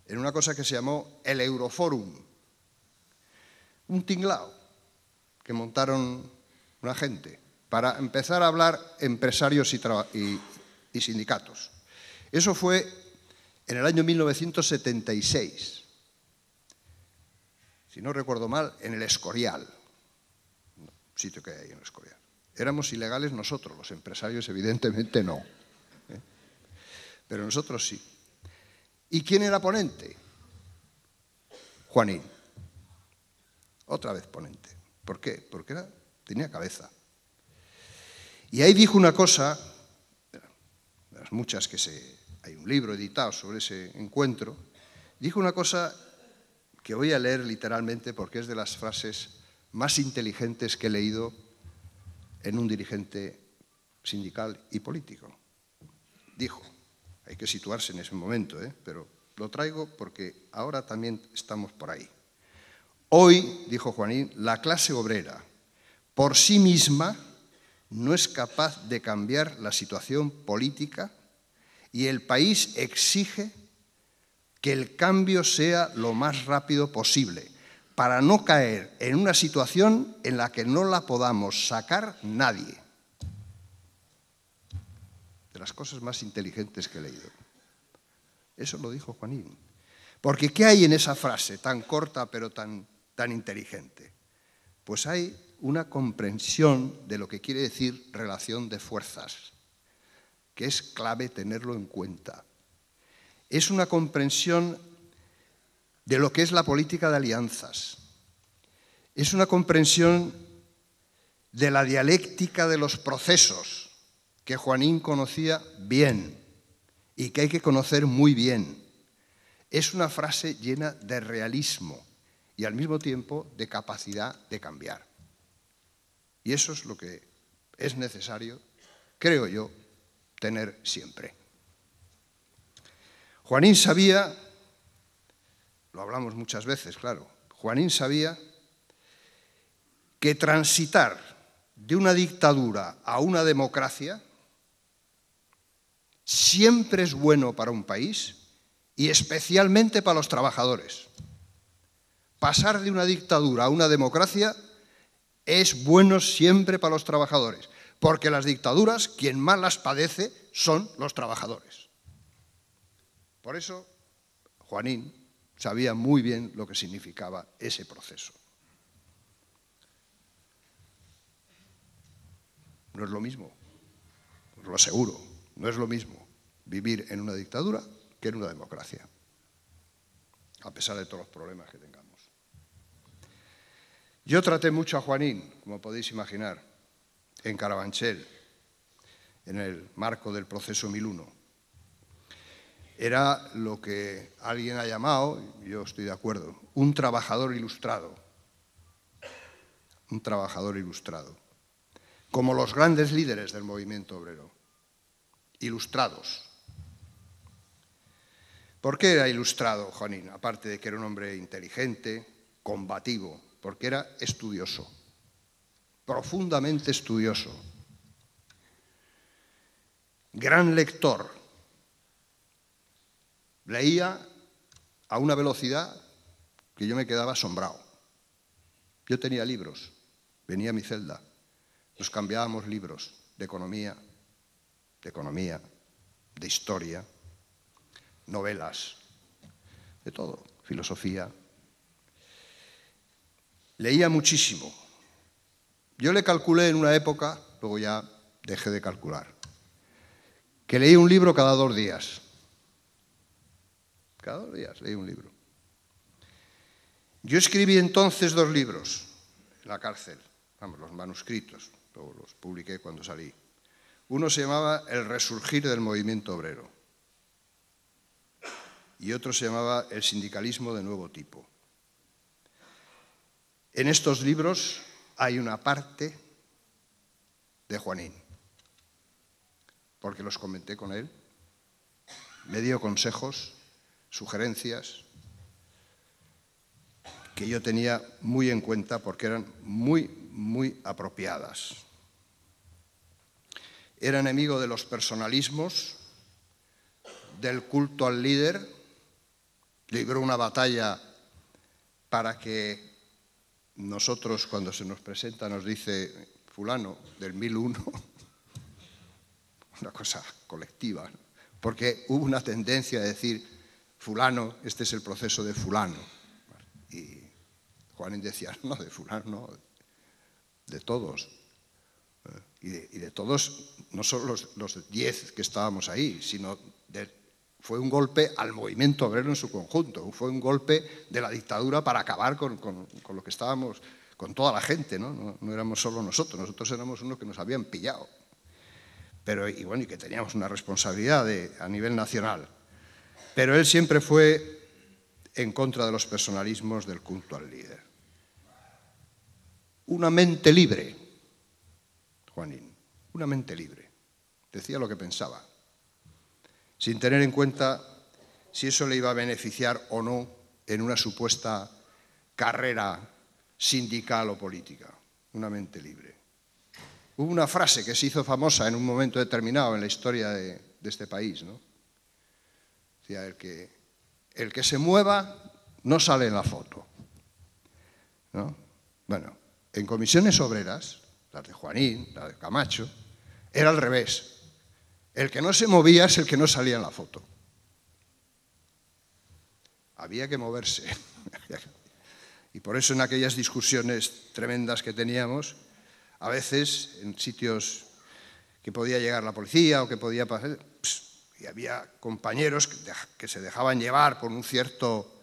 en una cosa que se llamó el Euroforum, un tinglao que montaron una gente para empezar a hablar empresarios y sindicatos. Eso fue en el año 1976. Si no recuerdo mal, en el Escorial. sitio que hay en el Escorial. Éramos ilegales nosotros, los empresarios evidentemente no. ¿eh? Pero nosotros sí. ¿Y quién era ponente? Juanín. Otra vez ponente. ¿Por qué? Porque tenía cabeza. Y ahí dijo una cosa, de las muchas que se hay un libro editado sobre ese encuentro, dijo una cosa que voy a leer literalmente porque es de las frases más inteligentes que he leído en un dirigente sindical y político. Dijo, hay que situarse en ese momento, ¿eh? pero lo traigo porque ahora también estamos por ahí. Hoy, dijo Juanín, la clase obrera por sí misma no es capaz de cambiar la situación política y el país exige que el cambio sea lo más rápido posible para no caer en una situación en la que no la podamos sacar nadie. De las cosas más inteligentes que he leído. Eso lo dijo Juanín. Porque ¿qué hay en esa frase tan corta pero tan, tan inteligente? Pues hay una comprensión de lo que quiere decir relación de fuerzas que es clave tenerlo en cuenta. Es una comprensión de lo que es la política de alianzas. Es una comprensión de la dialéctica de los procesos que Juanín conocía bien y que hay que conocer muy bien. Es una frase llena de realismo y al mismo tiempo de capacidad de cambiar. Y eso es lo que es necesario, creo yo, tener siempre. Juanín sabía, lo hablamos muchas veces, claro, Juanín sabía que transitar de una dictadura a una democracia siempre es bueno para un país y especialmente para los trabajadores. Pasar de una dictadura a una democracia es bueno siempre para los trabajadores porque las dictaduras, quien más las padece, son los trabajadores. Por eso, Juanín sabía muy bien lo que significaba ese proceso. No es lo mismo, os lo aseguro, no es lo mismo vivir en una dictadura que en una democracia, a pesar de todos los problemas que tengamos. Yo traté mucho a Juanín, como podéis imaginar, en Carabanchel, en el marco del proceso 1001. Era lo que alguien ha llamado, yo estoy de acuerdo, un trabajador ilustrado. Un trabajador ilustrado. Como los grandes líderes del movimiento obrero. Ilustrados. ¿Por qué era ilustrado Juanín? Aparte de que era un hombre inteligente, combativo, porque era estudioso profundamente estudioso, gran lector. Leía a una velocidad que yo me quedaba asombrado. Yo tenía libros, venía a mi celda, nos cambiábamos libros de economía, de economía, de historia, novelas, de todo, filosofía. Leía muchísimo, yo le calculé en una época, luego ya dejé de calcular, que leí un libro cada dos días. Cada dos días leí un libro. Yo escribí entonces dos libros en la cárcel, vamos, los manuscritos, todos los publiqué cuando salí. Uno se llamaba El resurgir del movimiento obrero y otro se llamaba El sindicalismo de nuevo tipo. En estos libros hay una parte de Juanín, porque los comenté con él, me dio consejos, sugerencias, que yo tenía muy en cuenta porque eran muy, muy apropiadas. Era enemigo de los personalismos, del culto al líder, libró una batalla para que nosotros cuando se nos presenta nos dice fulano del 1001, una cosa colectiva, porque hubo una tendencia a decir fulano, este es el proceso de fulano. Y Juanín decía, no, de fulano, no, de todos. ¿Eh? Y de, todos, no solo los, los diez que estábamos ahí, sino de fue un golpe al movimiento obrero en su conjunto, fue un golpe de la dictadura para acabar con, lo que estábamos, con toda la gente, ¿no? ¿no? éramos solo nosotros, nosotros éramos unos que nos habían pillado. Pero, y bueno, y que teníamos una responsabilidad a nivel nacional. Pero él siempre fue en contra de los personalismos del culto al líder. Una mente libre, Juanín, una mente libre. Decía lo que pensaba, sin tener en cuenta si eso le iba a beneficiar o no en una supuesta carrera sindical o política, una mente libre. Hubo una frase que se hizo famosa en un momento determinado en la historia de, este país, ¿no? Decía, el que, el que se mueva no sale en la foto. Bueno, en comisiones obreras, las de Juanín, las de Camacho, era al revés. El que no se movía es el que no salía en la foto. Había que moverse. Y por eso en aquellas discusiones tremendas que teníamos, a veces en sitios que podía llegar la policía o que podía pasar, y había compañeros que, se dejaban llevar por un cierto,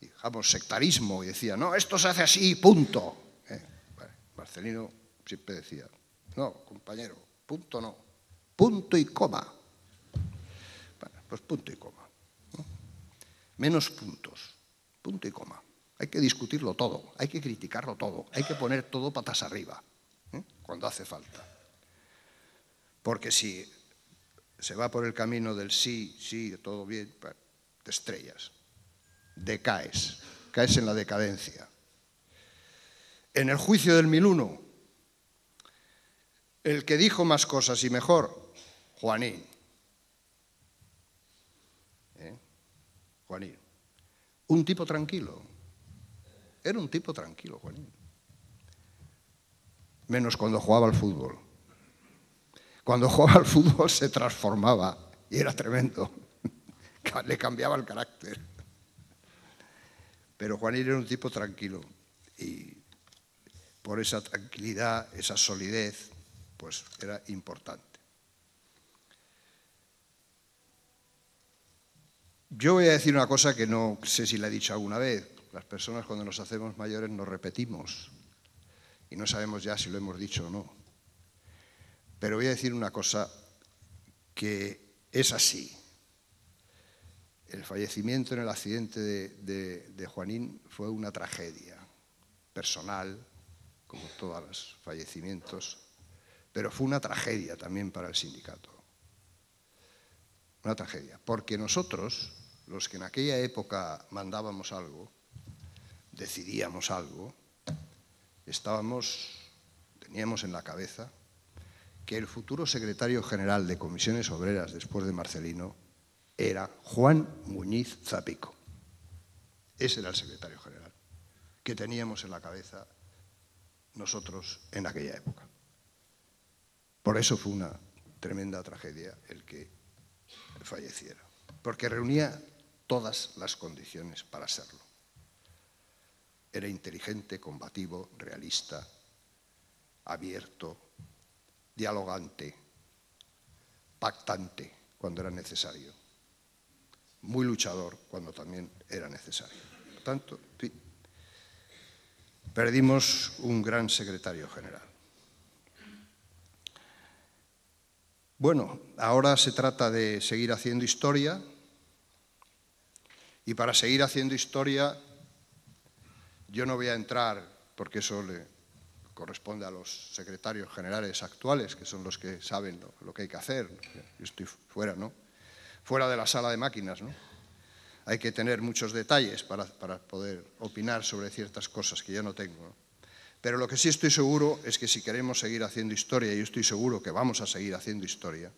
digamos, sectarismo y decían, no, esto se hace así, punto. Eh, Marcelino siempre decía, no, compañero, punto no punto y coma. Bueno, pues punto y coma. Menos puntos, punto y coma. Hay que discutirlo todo, hay que criticarlo todo, hay que poner todo patas arriba ¿eh? cuando hace falta. Porque si se va por el camino del sí, sí, todo bien, pues, te estrellas, decaes, caes en la decadencia. En el juicio del 1001, el que dijo más cosas y mejor Juanín. ¿Eh? Juanín. Un tipo tranquilo. Era un tipo tranquilo, Juanín. Menos cuando jugaba al fútbol. Cuando jugaba al fútbol se transformaba y era tremendo. Le cambiaba el carácter. Pero Juanín era un tipo tranquilo y por esa tranquilidad, esa solidez, pues era importante. Yo voy a decir una cosa que no sé si la he dicho alguna vez. Las personas cuando nos hacemos mayores nos repetimos y no sabemos ya si lo hemos dicho o no. Pero voy a decir una cosa que es así. El fallecimiento en el accidente de, Juanín fue una tragedia personal, como todos los fallecimientos, pero fue una tragedia también para el sindicato. Una tragedia, porque nosotros los que en aquella época mandábamos algo, decidíamos algo, estábamos, teníamos en la cabeza que el futuro secretario general de comisiones obreras después de Marcelino era Juan Muñiz Zapico. Ese era el secretario general que teníamos en la cabeza nosotros en aquella época. Por eso fue una tremenda tragedia el que falleciera, porque reunía todas las condiciones para serlo. Era inteligente, combativo, realista, abierto, dialogante, pactante cuando era necesario, muy luchador cuando también era necesario. Por tanto, perdimos un gran secretario general. Bueno, ahora se trata de seguir haciendo historia, y para seguir haciendo historia, yo no voy a entrar, porque eso le corresponde a los secretarios generales actuales, que son los que saben lo, que hay que hacer. Yo estoy fuera, ¿no? Fuera de la sala de máquinas, ¿no? Hay que tener muchos detalles para, poder opinar sobre ciertas cosas que yo no tengo. Pero lo que sí estoy seguro es que si queremos seguir haciendo historia, y yo estoy seguro que vamos a seguir haciendo historia,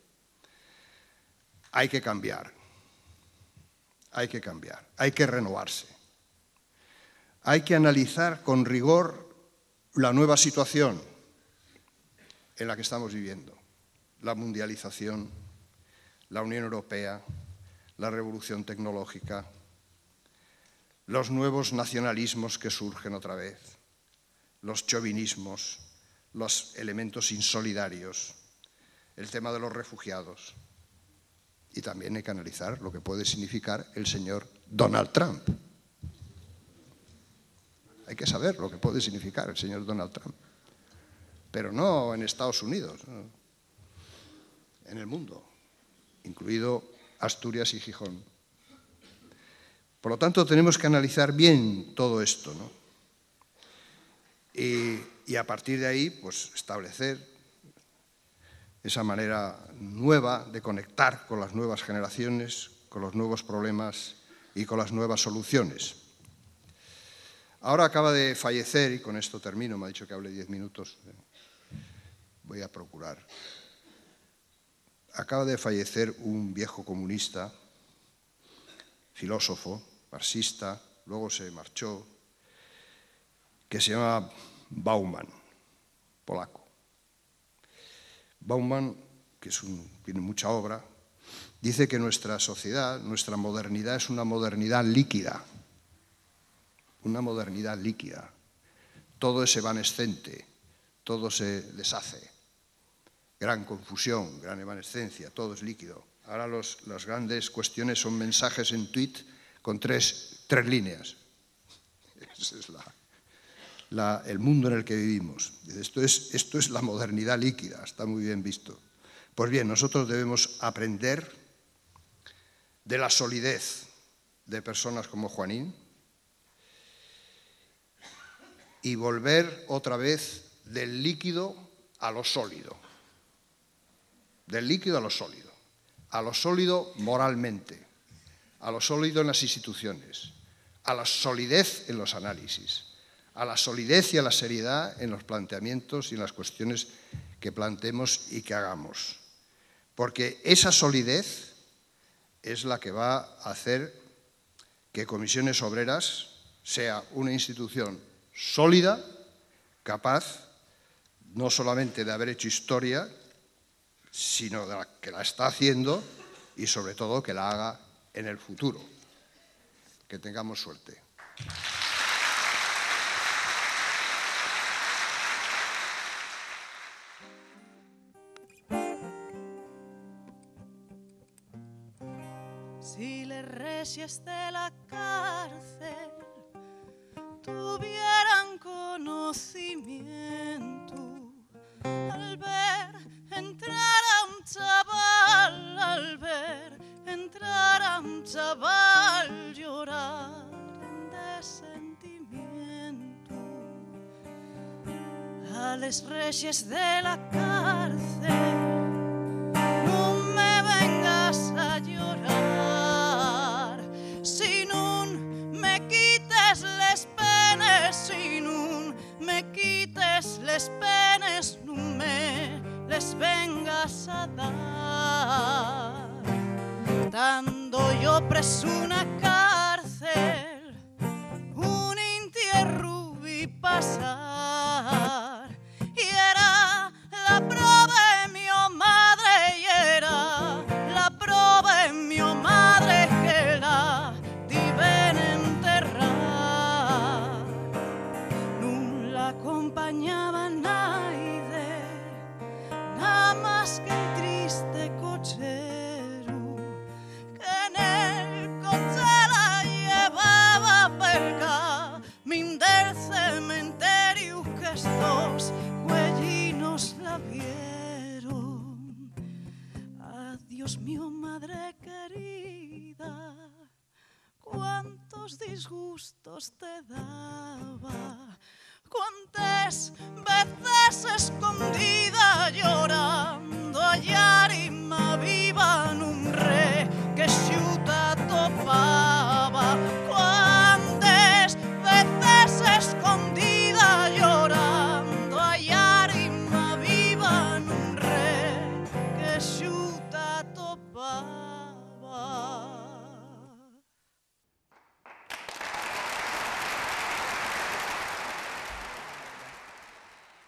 hay que cambiar hay que cambiar, hay que renovarse. Hay que analizar con rigor la nueva situación en la que estamos viviendo, la mundialización, la Unión Europea, la revolución tecnológica, los nuevos nacionalismos que surgen otra vez, los chauvinismos, los elementos insolidarios, el tema de los refugiados y también hay que analizar lo que puede significar el señor Donald Trump. Hay que saber lo que puede significar el señor Donald Trump. Pero no en Estados Unidos, en el mundo, incluido Asturias y Gijón. Por lo tanto, tenemos que analizar bien todo esto. ¿no? Y, y a partir de ahí, pues establecer esa manera nueva de conectar con las nuevas generaciones, con los nuevos problemas y con las nuevas soluciones. Ahora acaba de fallecer, y con esto termino, me ha dicho que hable diez minutos, eh, voy a procurar. Acaba de fallecer un viejo comunista, filósofo, marxista, luego se marchó, que se llama Bauman, polaco. Bauman, que tiene mucha obra, dice que nuestra sociedad, nuestra modernidad es una modernidad líquida, una modernidad líquida. Todo es evanescente, todo se deshace. Gran confusión, gran evanescencia, todo es líquido. Ahora los, las grandes cuestiones son mensajes en tweet con tres, tres líneas. Esa es la, el mundo en el que vivimos. Esto es, esto es la modernidad líquida, está muy bien visto. Pues bien, nosotros debemos aprender de la solidez de personas como Juanín y volver otra vez del líquido a lo sólido. Del líquido a lo sólido. A lo sólido moralmente, a lo sólido en las instituciones, a la solidez en los análisis a la solidez y a la seriedad en los planteamientos y en las cuestiones que planteemos y que hagamos. Porque esa solidez es la que va a hacer que Comisiones Obreras sea una institución sólida, capaz no solamente de haber hecho historia, sino de la que la está haciendo y sobre todo que la haga en el futuro. Que tengamos suerte. es de la calle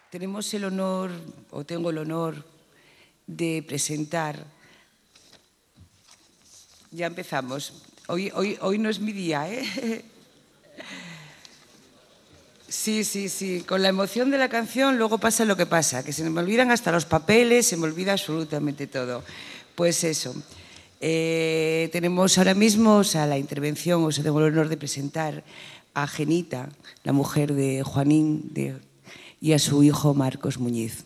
Tenemos el honor, o tengo el honor, de presentar. Ya empezamos. Hoy, hoy, hoy no es mi día, ¿eh? Sí, sí, sí. Con la emoción de la canción luego pasa lo que pasa, que se me olvidan hasta los papeles, se me olvida absolutamente todo. Pues eso. Eh, tenemos ahora mismo o la intervención, o sea, tengo el honor de presentar a Genita, la mujer de Juanín, de y a su hijo Marcos Muñiz.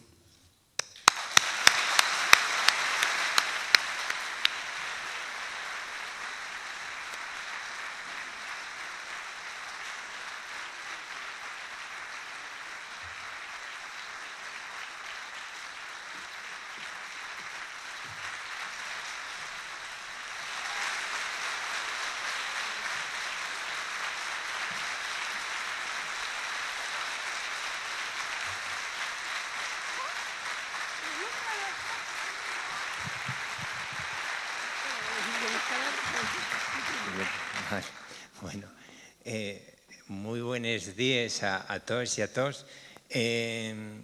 días a, todos y a todos. Em,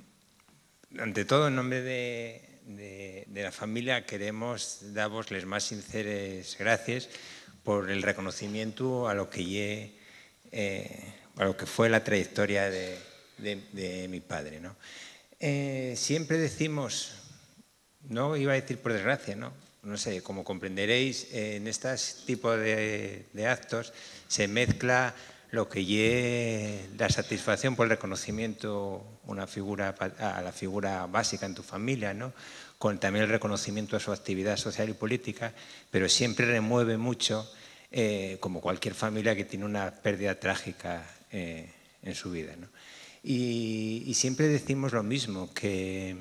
ante todo, en nombre de, la familia, queremos daros las más sinceras gracias por el reconocimiento a lo que, eh, a lo que fue la trayectoria de, mi padre. ¿no? Eh, siempre decimos, no iba a decir por desgracia, ¿no? no sé, como comprenderéis, en este tipo de, de actos se mezcla lo que lleve la satisfacción por pues el reconocimiento a la figura básica en tu familia, ¿no? con también el reconocimiento a su actividad social y política, pero siempre remueve mucho, eh, como cualquier familia que tiene una pérdida trágica eh, en su vida. ¿no? Y, siempre decimos lo mismo, que,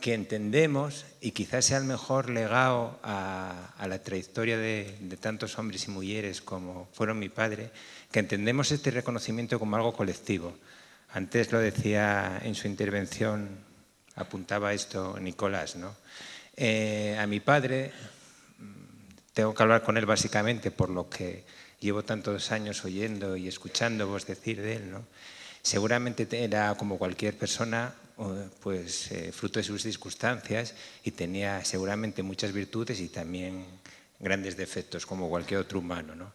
que, entendemos, y quizás sea el mejor legado a, la trayectoria de tantos hombres y mujeres como fueron mi padre, que entendemos este reconocimiento como algo colectivo. Antes lo decía en su intervención, apuntaba esto Nicolás, ¿no? Eh, a mi padre, mm, tengo que hablar con él básicamente por lo que llevo tantos años oyendo y escuchando vos decir de él, ¿no? Seguramente era como cualquier persona, pues eh, fruto de sus circunstancias y tenía seguramente muchas virtudes y también grandes defectos como cualquier otro humano, ¿no?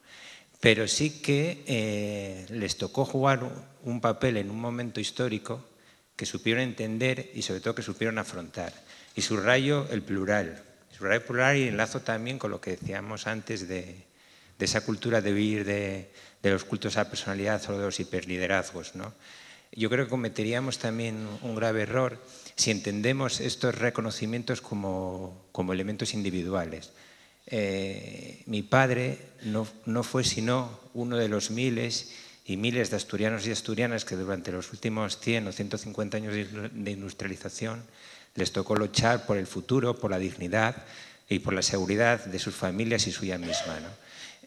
pero sí que eh, les tocó jugar un papel en un momento histórico que supieron entender y sobre todo que supieron afrontar. Y subrayo el plural, su el plural y enlazo también con lo que decíamos antes de, esa cultura de vivir de, los cultos a personalidad o de los hiperliderazgos. Yo creo que cometeríamos también un grave error si entendemos estos reconocimientos como elementos individuales. Eh, mi padre no, no fue sino uno de los miles y miles de asturianos y asturianas que durante los últimos 100 o 150 años de industrialización les tocó luchar por el futuro, por la dignidad y por la seguridad de sus familias y suya misma. ¿no?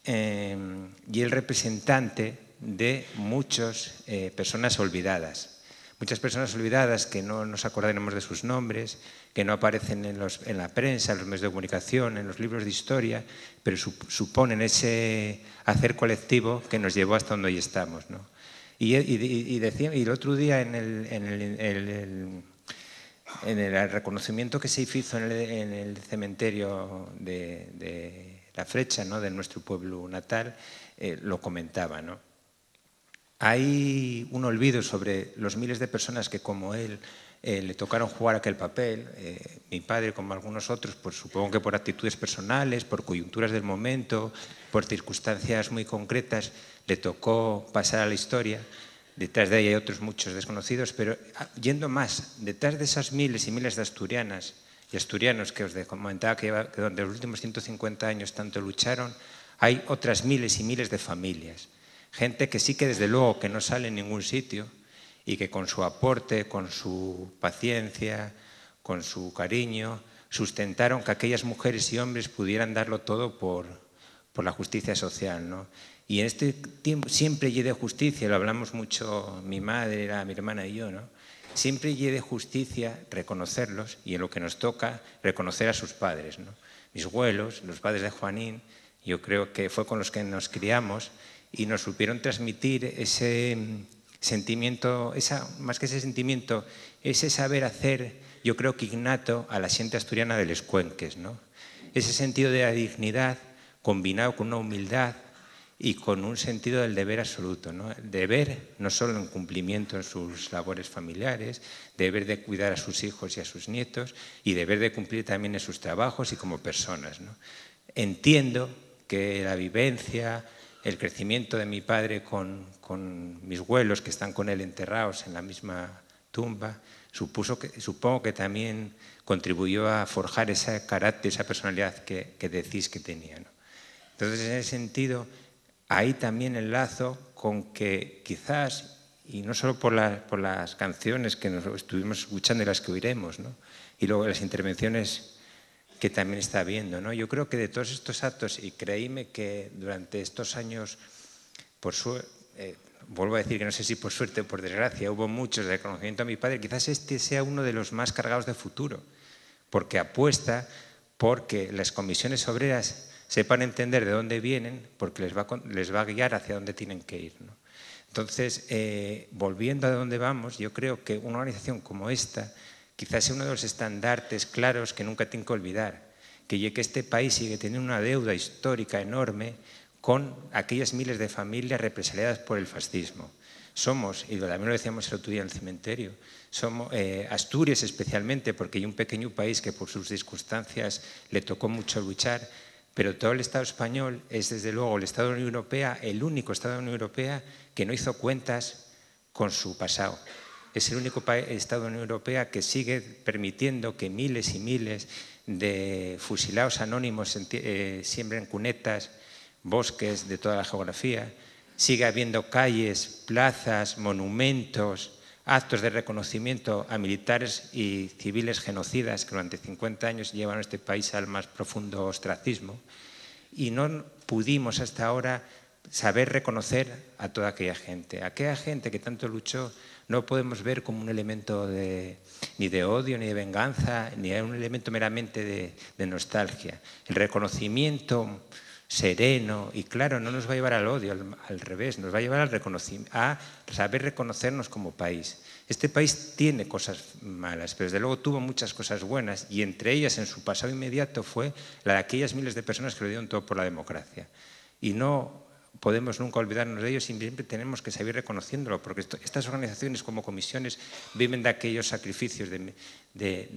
Em, y el representante de muchas eh, personas olvidadas, muchas personas olvidadas que no nos acordaremos de sus nombres, que no aparecen en, los, en, la prensa, en los medios de comunicación, en los libros de historia, pero suponen ese hacer colectivo que nos llevó hasta donde hoy estamos. ¿no? Y, decía, y, el otro día en el, en el, el reconocimiento que se hizo en el, cementerio de, La Frecha, ¿no? de nuestro pueblo natal, eh, lo comentaba. ¿no? Hay un olvido sobre los miles de personas que, como él, eh, le tocaron jugar aquel papel. Eh, mi padre, como algunos otros, pues supongo que por actitudes personales, por coyunturas del momento, por circunstancias muy concretas, le tocó pasar a la historia. Detrás de ella hay otros muchos desconocidos, pero ah, yendo más, detrás de esas miles y miles de asturianas y asturianos que os comentaba que, donde los últimos 150 años tanto lucharon, hay otras miles y miles de familias. Gente que sí que desde luego que no sale en ningún sitio, y que con su aporte, con su paciencia, con su cariño, sustentaron que aquellas mujeres y hombres pudieran darlo todo por, por la justicia social. ¿no? Y en este tiempo siempre lleve justicia, lo hablamos mucho mi madre, mi hermana y yo, ¿no? siempre lleve justicia reconocerlos y en lo que nos toca reconocer a sus padres. ¿no? Mis abuelos, los padres de Juanín, yo creo que fue con los que nos criamos y nos supieron transmitir ese sentimiento, más que ese sentimiento, ese saber hacer, yo creo que ignato a la siente asturiana de Les cuenques, ¿no? Ese sentido de la dignidad combinado con una humildad y con un sentido del deber absoluto, ¿no? deber no solo en cumplimiento en sus labores familiares, deber de cuidar a sus hijos y a sus nietos y deber de cumplir también en sus trabajos y como personas, Entiendo que la vivencia, el crecimiento de mi padre con, mis abuelos que están con él enterrados en la misma tumba, supuso que, supongo que también contribuyó a forjar ese carácter, esa personalidad que, decís que tenía. Entonces, en ese sentido, ahí también el lazo con que quizás, y no solo por, las canciones que estuvimos escuchando y las que oiremos, y luego las intervenciones que también está viendo. ¿no? Yo creo que de todos estos actos, y creíme que durante estos años, por su, eh, vuelvo a decir que no sé si por suerte o por desgracia, hubo muchos de reconocimiento a mi padre, quizás este sea uno de los más cargados de futuro, porque apuesta porque las comisiones obreras sepan entender de dónde vienen, porque les va, les va a guiar hacia dónde tienen que ir. Entonces, eh, volviendo a dónde vamos, yo creo que una organización como esta, quizás sea uno de los estandartes claros que nunca tengo que olvidar, que este país sigue teniendo una deuda histórica enorme con aquellas miles de familias represaliadas por el fascismo. Somos, y también lo decíamos el otro día en el cementerio, somos, eh, Asturias especialmente, porque hay un pequeño país que por sus circunstancias le tocó mucho luchar, pero todo el Estado español es desde luego el Estado de la Unión Europea, el único Estado de la Unión Europea que no hizo cuentas con su pasado es el único Estado de la Unión Europea que sigue permitiendo que miles y miles de fusilados anónimos eh, siembren cunetas, bosques de toda la geografía. Sigue habiendo calles, plazas, monumentos, actos de reconocimiento a militares y civiles genocidas que durante 50 años llevan a este país al más profundo ostracismo. Y no pudimos hasta ahora saber reconocer a toda aquella gente. Aquella gente que tanto luchó no podemos ver como un elemento ni de odio, ni de venganza, ni un elemento meramente de, nostalgia. El reconocimiento sereno y claro no nos va a llevar al odio, al, revés, nos va a llevar al a saber reconocernos como país. Este país tiene cosas malas, pero desde luego tuvo muchas cosas buenas y entre ellas en su pasado inmediato fue la de aquellas miles de personas que lo dieron todo por la democracia. Y no podemos nunca olvidarnos de ellos y siempre tenemos que seguir reconociéndolo, porque estas organizaciones como comisiones viven de aquellos sacrificios de,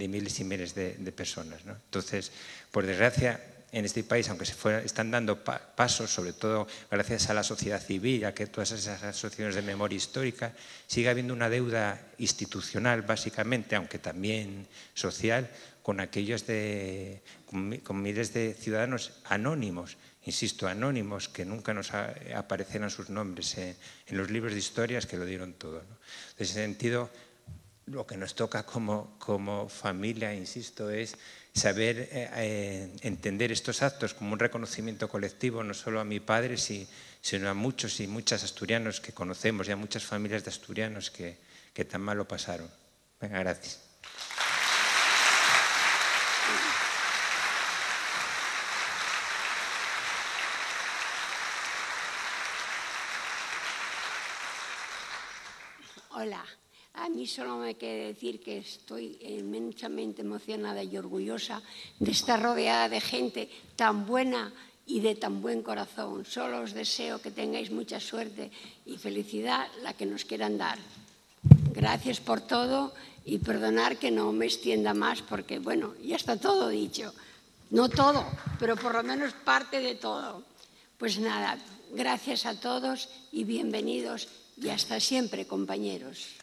miles y miles de, personas. Entonces, por desgracia, en este país, aunque se están dando pasos, sobre todo gracias a la sociedad civil, a que todas esas asociaciones de memoria histórica, sigue habiendo una deuda institucional, básicamente, aunque también social, con aquellos de, con miles de ciudadanos anónimos insisto, anónimos que nunca nos aparecerán sus nombres en, los libros de historias que lo dieron todo. En ese sentido, lo que nos toca como, familia, insisto, es saber eh, eh, entender estos actos como un reconocimiento colectivo, no solo a mi padre, sino a muchos y muchas asturianos que conocemos y a muchas familias de asturianos que, que tan mal lo pasaron. Venga, gracias. Hola, a mí solo me queda decir que estoy inmensamente emocionada y orgullosa de estar rodeada de gente tan buena y de tan buen corazón. Solo os deseo que tengáis mucha suerte y felicidad la que nos quieran dar. Gracias por todo y perdonar que no me extienda más porque, bueno, ya está todo dicho. No todo, pero por lo menos parte de todo. Pues nada, gracias a todos y bienvenidos y hasta siempre, compañeros.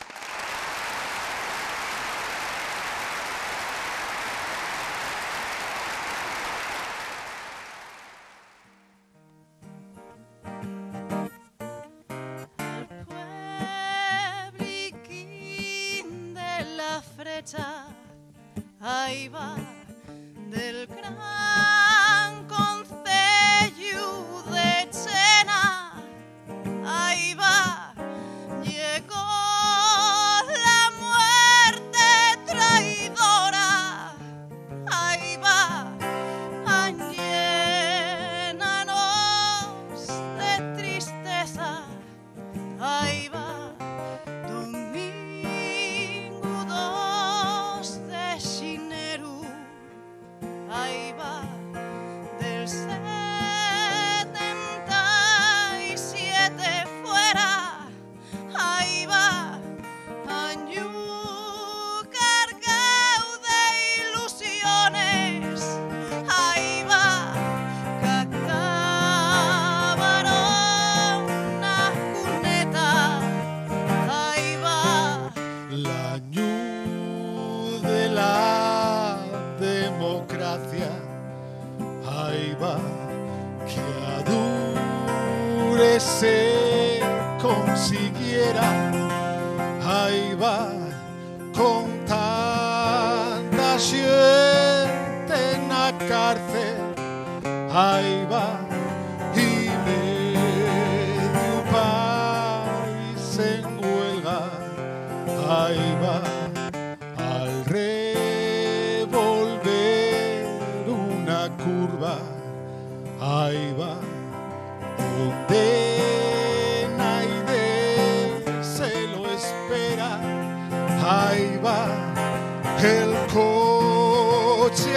consiguiera, ahí va con tanta gente en la cárcel, ahí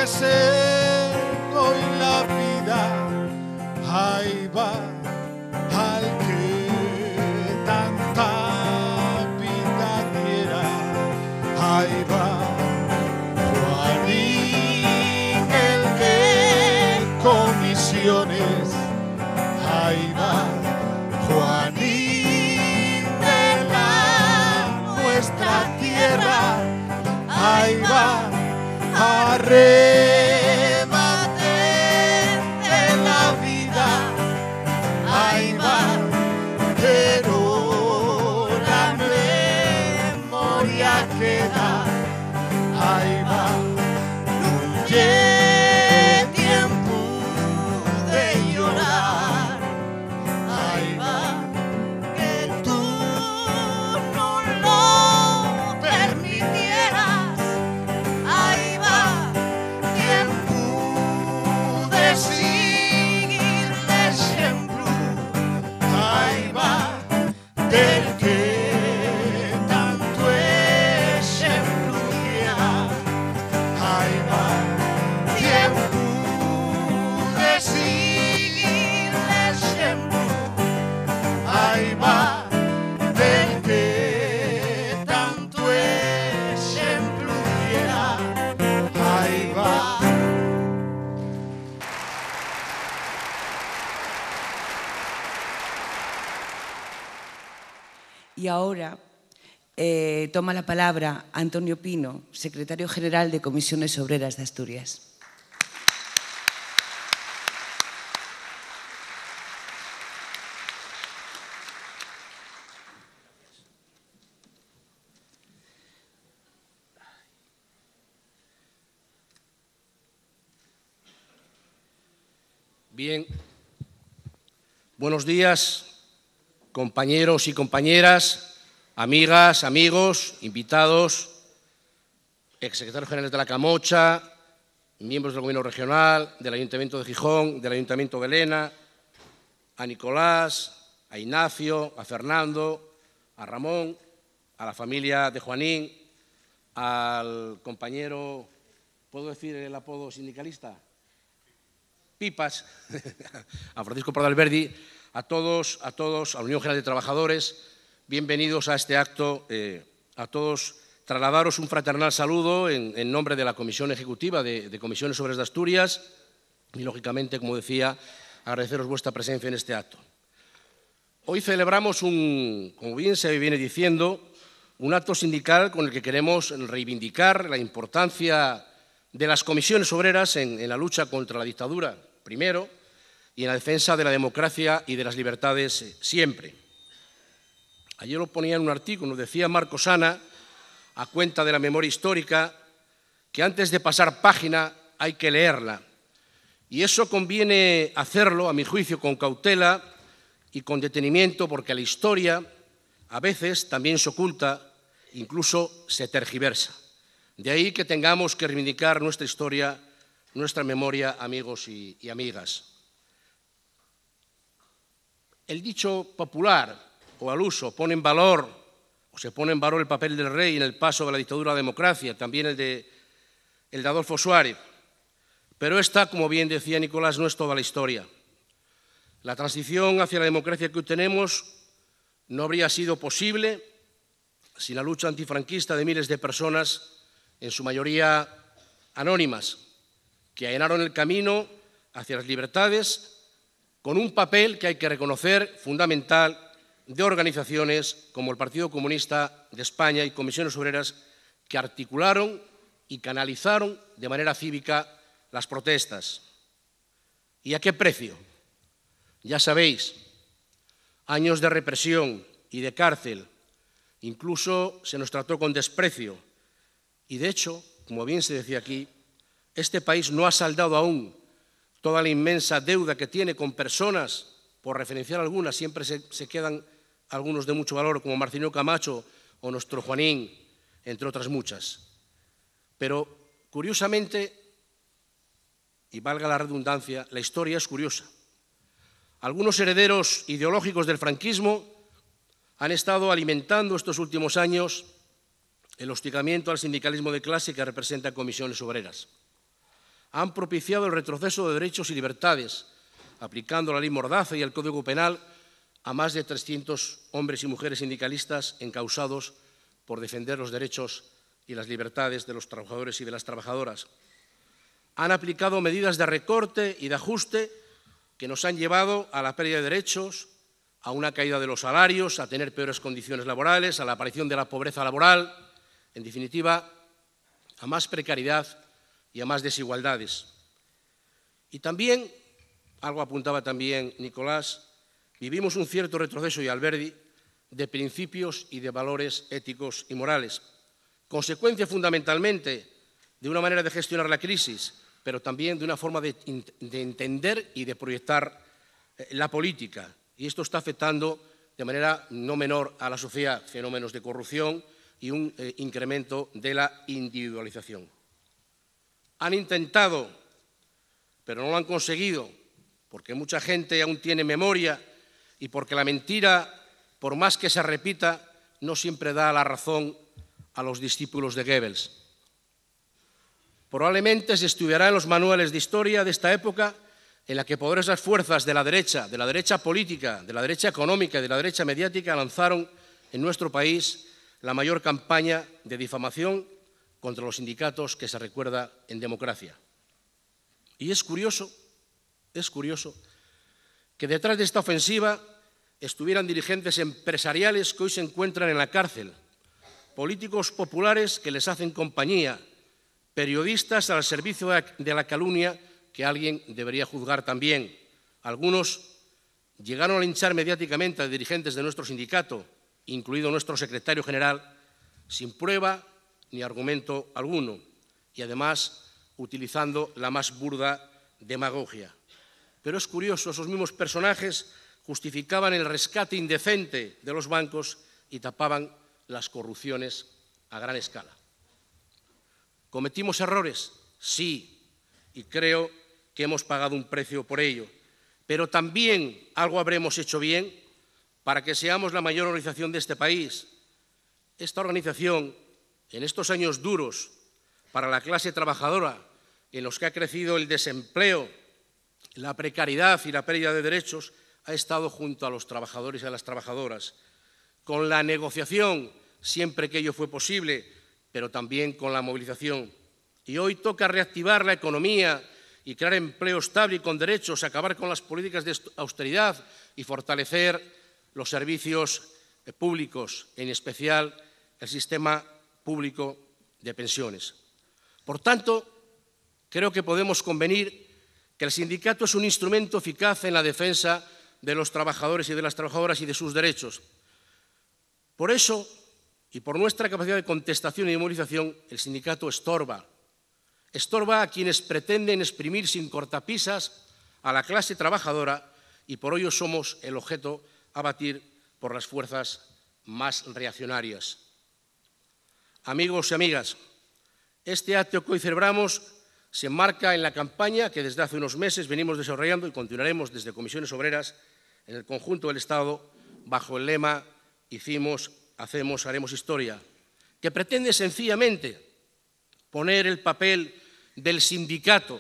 ofrecer hoy la vida. Ahí va al que tanta vida diera. Ahí va. Juanín, el que comisiones Ahí va. Juanín de nuestra tierra. Ahí va. Arre Y ahora eh, toma la palabra Antonio Pino, secretario general de Comisiones Obreras de Asturias. Bien, buenos días, compañeros y compañeras, amigas, amigos, invitados, exsecretarios generales de la Camocha, miembros del Gobierno regional, del Ayuntamiento de Gijón, del Ayuntamiento de a Nicolás, a Ignacio, a Fernando, a Ramón, a la familia de Juanín, al compañero, ¿puedo decir el apodo sindicalista? Pipas, a Francisco Pardalverdi, a todos, a todos, a la Unión General de Trabajadores, bienvenidos a este acto. Eh, a todos, trasladaros un fraternal saludo en, nombre de la Comisión Ejecutiva de, Comisiones Obreras de Asturias y, lógicamente, como decía, agradeceros vuestra presencia en este acto. Hoy celebramos, un, como bien se viene diciendo, un acto sindical con el que queremos reivindicar la importancia de las comisiones obreras en, en la lucha contra la dictadura, primero, y en la defensa de la democracia y de las libertades eh, siempre. Ayer lo ponía en un artículo, decía Marco Sana, a cuenta de la memoria histórica, que antes de pasar página hay que leerla. Y eso conviene hacerlo, a mi juicio, con cautela y con detenimiento, porque la historia a veces también se oculta, incluso se tergiversa. De ahí que tengamos que reivindicar nuestra historia, nuestra memoria, amigos y amigas. El dicho popular o al uso pone en valor o se pone en valor el papel del rey en el paso de la dictadura a la democracia, también el de, el Adolfo Suárez. Pero esta, como bien decía Nicolás, no es toda la historia. La transición hacia la democracia que hoy tenemos no habría sido posible sin la lucha antifranquista de miles de personas, en su mayoría anónimas, que allanaron el camino hacia las libertades con un papel que hay que reconocer fundamental de organizaciones como el Partido Comunista de España y comisiones obreras que articularon y canalizaron de manera cívica las protestas. ¿Y a qué precio? Ya sabéis, años de represión y de cárcel, incluso se nos trató con desprecio. Y de hecho, como bien se decía aquí, este país no ha saldado aún toda la inmensa deuda que tiene con personas, por referenciar algunas, siempre se, quedan algunos de mucho valor, como Marcino Camacho o nuestro Juanín, entre otras muchas. Pero, curiosamente, y valga la redundancia, la historia es curiosa. Algunos herederos ideológicos del franquismo han estado alimentando estos últimos años el hostigamiento al sindicalismo de clase que representa comisiones obreras han propiciado el retroceso de derechos y libertades, aplicando la ley Mordaza y el Código Penal a más de 300 hombres y mujeres sindicalistas encausados por defender los derechos y las libertades de los trabajadores y de las trabajadoras. Han aplicado medidas de recorte y de ajuste que nos han llevado a la pérdida de derechos, a una caída de los salarios, a tener peores condiciones laborales, a la aparición de la pobreza laboral, en definitiva, a más precariedad y a más desigualdades. Y también, algo apuntaba también Nicolás, vivimos un cierto retroceso y Alberdi de principios y de valores éticos y morales, consecuencia fundamentalmente de una manera de gestionar la crisis, pero también de una forma de, entender y de proyectar eh, la política. Y esto está afectando de manera no menor a la sociedad fenómenos de corrupción y un eh, incremento de la individualización han intentado, pero no lo han conseguido, porque mucha gente aún tiene memoria y porque la mentira, por más que se repita, no siempre da la razón a los discípulos de Goebbels. Probablemente se estudiará en los manuales de historia de esta época en la que poderosas fuerzas de la derecha, de la derecha política, de la derecha económica y de la derecha mediática lanzaron en nuestro país la mayor campaña de difamación contra los sindicatos que se recuerda en democracia. Y es curioso, es curioso, que detrás de esta ofensiva estuvieran dirigentes empresariales que hoy se encuentran en la cárcel, políticos populares que les hacen compañía, periodistas al servicio de la calumnia que alguien debería juzgar también. Algunos llegaron a linchar mediáticamente a dirigentes de nuestro sindicato, incluido nuestro secretario general, sin prueba ni argumento alguno y además utilizando la más burda demagogia. Pero es curioso, esos mismos personajes justificaban el rescate indecente de los bancos y tapaban las corrupciones a gran escala. ¿Cometimos errores? Sí, y creo que hemos pagado un precio por ello. Pero también algo habremos hecho bien para que seamos la mayor organización de este país. Esta organización en estos años duros para la clase trabajadora, en los que ha crecido el desempleo, la precariedad y la pérdida de derechos, ha estado junto a los trabajadores y a las trabajadoras, con la negociación, siempre que ello fue posible, pero también con la movilización. Y hoy toca reactivar la economía y crear empleo estable y con derechos, acabar con las políticas de austeridad y fortalecer los servicios eh, públicos, en especial el sistema público de pensiones. Por tanto, creo que podemos convenir que el sindicato es un instrumento eficaz en la defensa de los trabajadores y de las trabajadoras y de sus derechos. Por eso, y por nuestra capacidad de contestación y de movilización, el sindicato estorba. Estorba a quienes pretenden exprimir sin cortapisas a la clase trabajadora y por ello somos el objeto a batir por las fuerzas más reaccionarias. Amigos y amigas, este acto que hoy celebramos se enmarca en la campaña que desde hace unos meses venimos desarrollando y continuaremos desde comisiones obreras en el conjunto del Estado bajo el lema Hicimos, hacemos, haremos historia, que pretende sencillamente poner el papel del sindicato,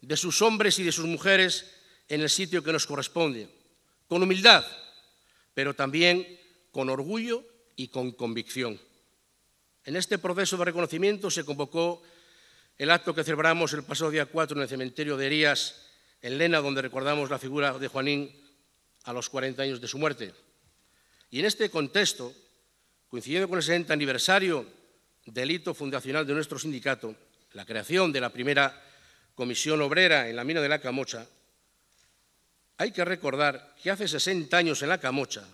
de sus hombres y de sus mujeres en el sitio que nos corresponde, con humildad, pero también con orgullo y con convicción. En este proceso de reconocimiento se convocó el acto que celebramos el pasado día 4 en el cementerio de Erías, en Lena, donde recordamos la figura de Juanín a los 40 años de su muerte. Y en este contexto, coincidiendo con el 60 aniversario del hito fundacional de nuestro sindicato, la creación de la primera comisión obrera en la mina de la Camocha, hay que recordar que hace 60 años en la Camocha,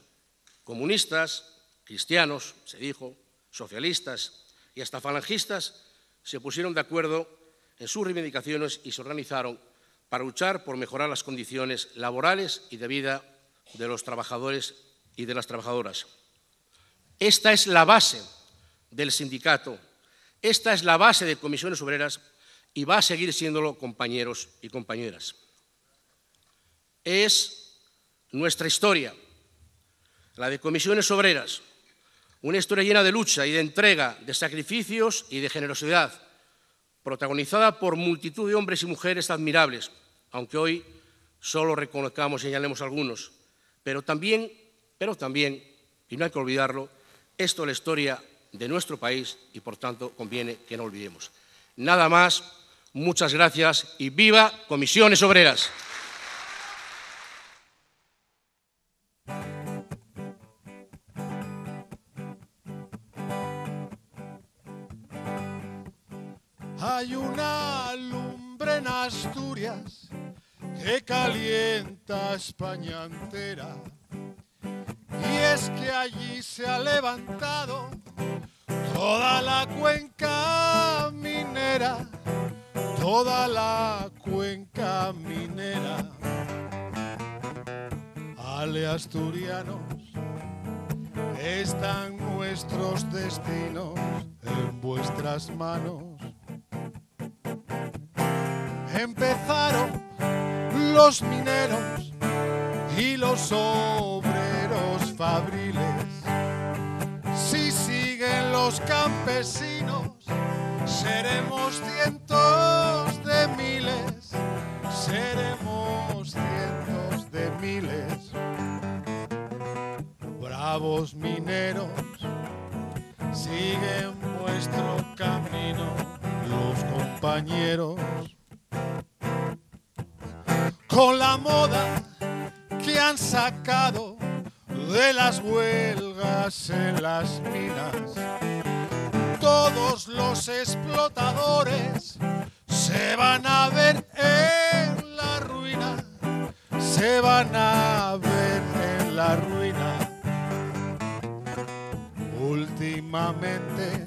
comunistas, cristianos, se dijo, socialistas y hasta falangistas se pusieron de acuerdo en sus reivindicaciones y se organizaron para luchar por mejorar las condiciones laborales y de vida de los trabajadores y de las trabajadoras. Esta es la base del sindicato, esta es la base de comisiones obreras y va a seguir siéndolo compañeros y compañeras. Es nuestra historia, la de comisiones obreras, una historia llena de lucha y de entrega, de sacrificios y de generosidad, protagonizada por multitud de hombres y mujeres admirables, aunque hoy solo reconozcamos y señalemos algunos. Pero también, pero también, y no hay que olvidarlo, esto es la historia de nuestro país y por tanto conviene que no olvidemos. Nada más, muchas gracias y viva Comisiones Obreras. hay una lumbre en Asturias que calienta España entera. Y es que allí se ha levantado toda la cuenca minera, toda la cuenca minera. Ale asturianos, están nuestros destinos en vuestras manos empezaron los mineros y los obreros fabriles. Si siguen los campesinos, seremos cientos de miles, seremos cientos de miles. Bravos mineros, siguen vuestro camino los compañeros con la moda que han sacado de las huelgas en las minas. Todos los explotadores se van a ver en la ruina, se van a ver en la ruina. Últimamente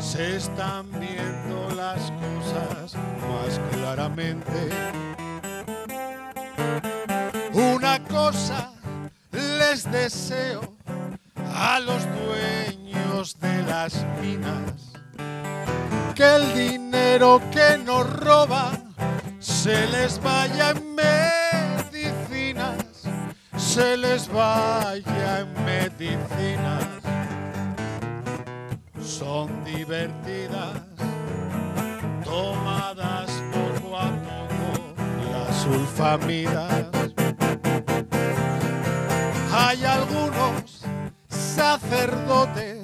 se están viendo las cosas más claramente cosa les deseo a los dueños de las minas, que el dinero que nos roba se les vaya en medicinas, se les vaya en medicinas. Son divertidas, tomadas poco a poco, las sulfamidas hay algunos sacerdotes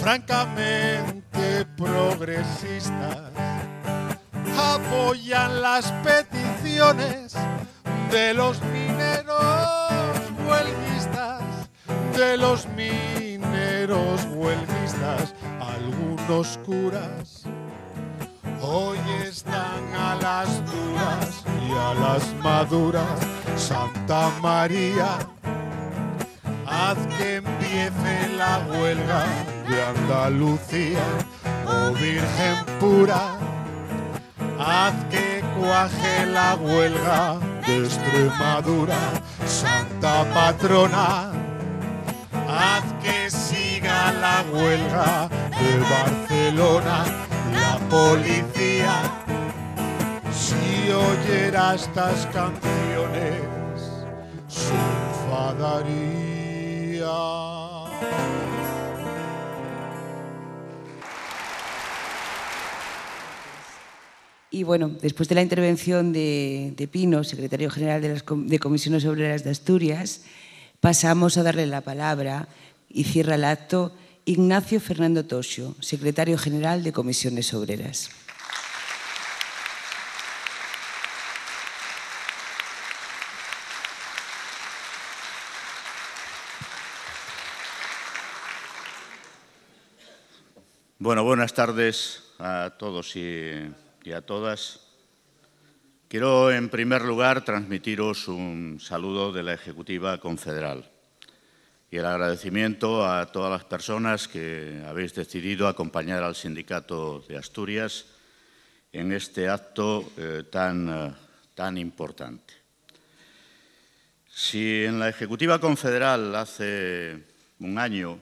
francamente progresistas. Apoyan las peticiones de los mineros huelguistas, de los mineros huelguistas, algunos curas. Hoy están a las duras y a las maduras, Santa María Haz que empiece la huelga de Andalucía, oh Virgen pura. Haz que cuaje la huelga de Extremadura, Santa Patrona. Haz que siga la huelga de Barcelona, la policía. Si oyera estas canciones, se enfadaría. Y bueno, después de la intervención de, Pino, secretario general de de Comisiones Obreras de Asturias, pasamos a darle la palabra y cierra el acto Ignacio Fernando Tosio, secretario general de Comisiones Obreras. Bueno, buenas tardes a todos y, a todas. Quiero, en primer lugar, transmitiros un saludo de la Ejecutiva Confederal y el agradecimiento a todas las personas que habéis decidido acompañar al Sindicato de Asturias en este acto eh, eh, tan importante. Si en la Ejecutiva Confederal hace un año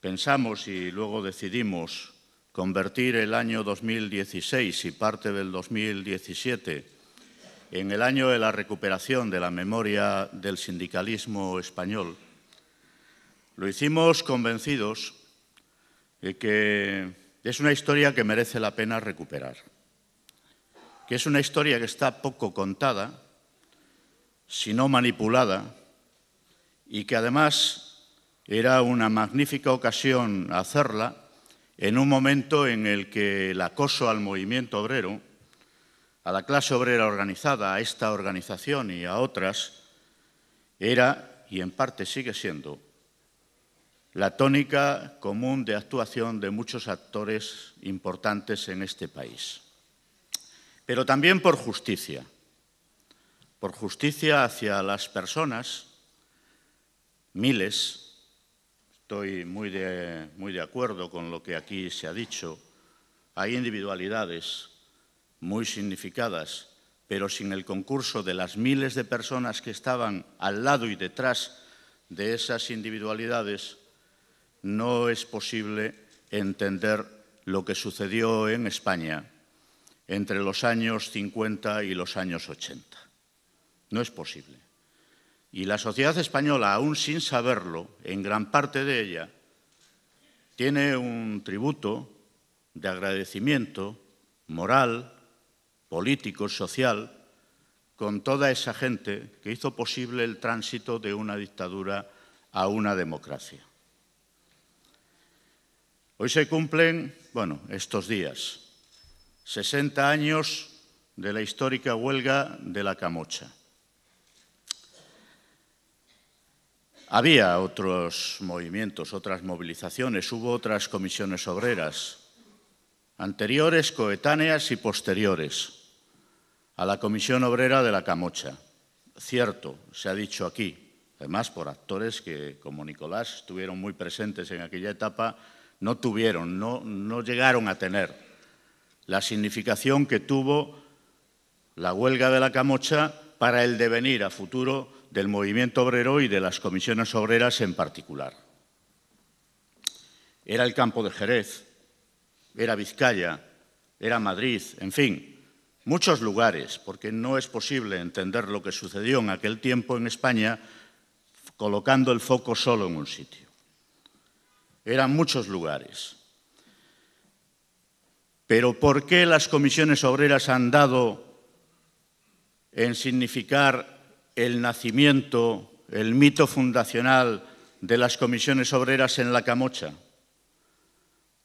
pensamos y luego decidimos convertir el año 2016 y parte del 2017 en el año de la recuperación de la memoria del sindicalismo español, lo hicimos convencidos de que es una historia que merece la pena recuperar, que es una historia que está poco contada, si no manipulada, y que además era una magnífica ocasión hacerla en un momento en el que el acoso al movimiento obrero, a la clase obrera organizada, a esta organización y a otras, era, y en parte sigue siendo, la tónica común de actuación de muchos actores importantes en este país. Pero también por justicia, por justicia hacia las personas, miles, Estoy muy de, acuerdo con lo que aquí se ha dicho. Hay individualidades muy significadas, pero sin el concurso de las miles de personas que estaban al lado y detrás de esas individualidades, no es posible entender lo que sucedió en España entre los años 50 y los años 80. No es posible. Y la sociedad española, aún sin saberlo, en gran parte de ella, tiene un tributo de agradecimiento moral, político, social, con toda esa gente que hizo posible el tránsito de una dictadura a una democracia. Hoy se cumplen, bueno, estos días, 60 años de la histórica huelga de la Camocha. Había otros movimientos, otras movilizaciones, hubo otras comisiones obreras, anteriores, coetáneas y posteriores a la Comisión Obrera de la Camocha. Cierto, se ha dicho aquí, además por actores que, como Nicolás, estuvieron muy presentes en aquella etapa, no tuvieron, no, no llegaron a tener la significación que tuvo la huelga de la Camocha para el devenir a futuro del movimiento obrero y de las comisiones obreras en particular. Era el campo de Jerez, era Vizcaya, era Madrid, en fin, muchos lugares, porque no es posible entender lo que sucedió en aquel tiempo en España colocando el foco solo en un sitio. Eran muchos lugares. Pero ¿por qué las comisiones obreras han dado en significar el nacimiento, el mito fundacional de las comisiones obreras en la camocha?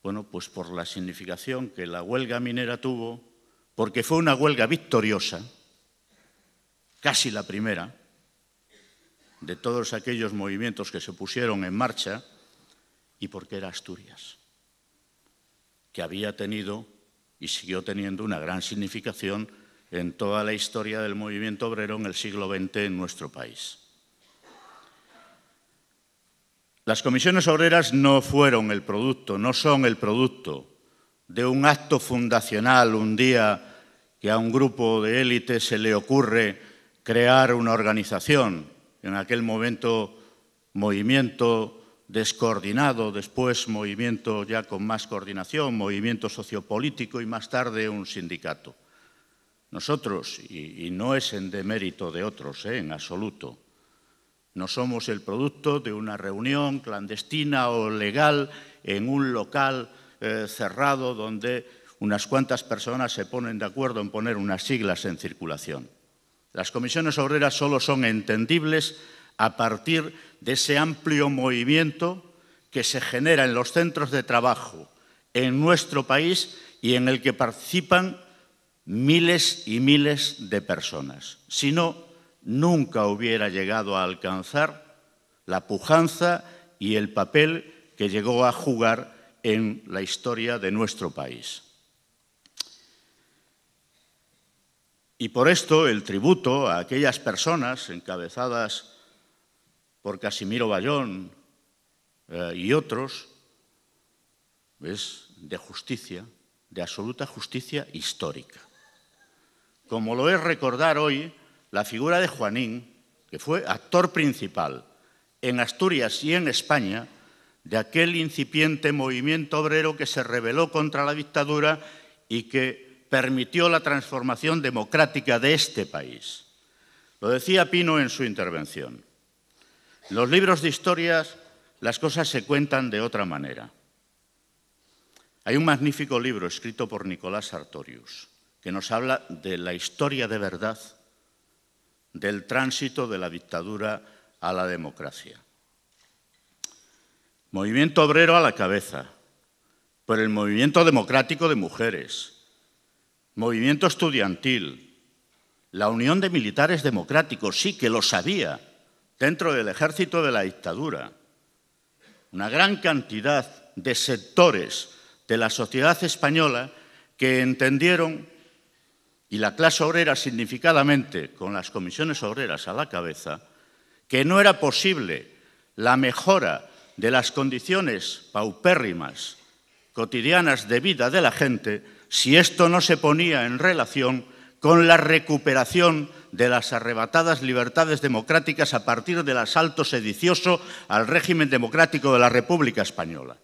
Bueno, pues por la significación que la huelga minera tuvo, porque fue una huelga victoriosa, casi la primera, de todos aquellos movimientos que se pusieron en marcha, y porque era Asturias, que había tenido y siguió teniendo una gran significación en toda la historia del movimiento obrero en el siglo XX en nuestro país. Las comisiones obreras no fueron el producto, no son el producto de un acto fundacional un día que a un grupo de élite se le ocurre crear una organización, en aquel momento movimiento descoordinado, después movimiento ya con más coordinación, movimiento sociopolítico y más tarde un sindicato. Nosotros, y, no es en demérito de otros, ¿eh? en absoluto, no somos el producto de una reunión clandestina o legal en un local eh, cerrado donde unas cuantas personas se ponen de acuerdo en poner unas siglas en circulación. Las comisiones obreras solo son entendibles a partir de ese amplio movimiento que se genera en los centros de trabajo en nuestro país y en el que participan miles y miles de personas. Si no, nunca hubiera llegado a alcanzar la pujanza y el papel que llegó a jugar en la historia de nuestro país. Y por esto el tributo a aquellas personas encabezadas por Casimiro Bayón eh, y otros es de justicia, de absoluta justicia histórica como lo es recordar hoy la figura de Juanín, que fue actor principal en Asturias y en España de aquel incipiente movimiento obrero que se rebeló contra la dictadura y que permitió la transformación democrática de este país. Lo decía Pino en su intervención. En los libros de historias las cosas se cuentan de otra manera. Hay un magnífico libro escrito por Nicolás Sartorius, que nos habla de la historia de verdad del tránsito de la dictadura a la democracia. Movimiento obrero a la cabeza, por el movimiento democrático de mujeres, movimiento estudiantil, la Unión de Militares Democráticos, sí que lo sabía, dentro del ejército de la dictadura. Una gran cantidad de sectores de la sociedad española que entendieron y la clase obrera significadamente con las comisiones obreras a la cabeza, que no era posible la mejora de las condiciones paupérrimas cotidianas de vida de la gente si esto no se ponía en relación con la recuperación de las arrebatadas libertades democráticas a partir del asalto sedicioso al régimen democrático de la República Española.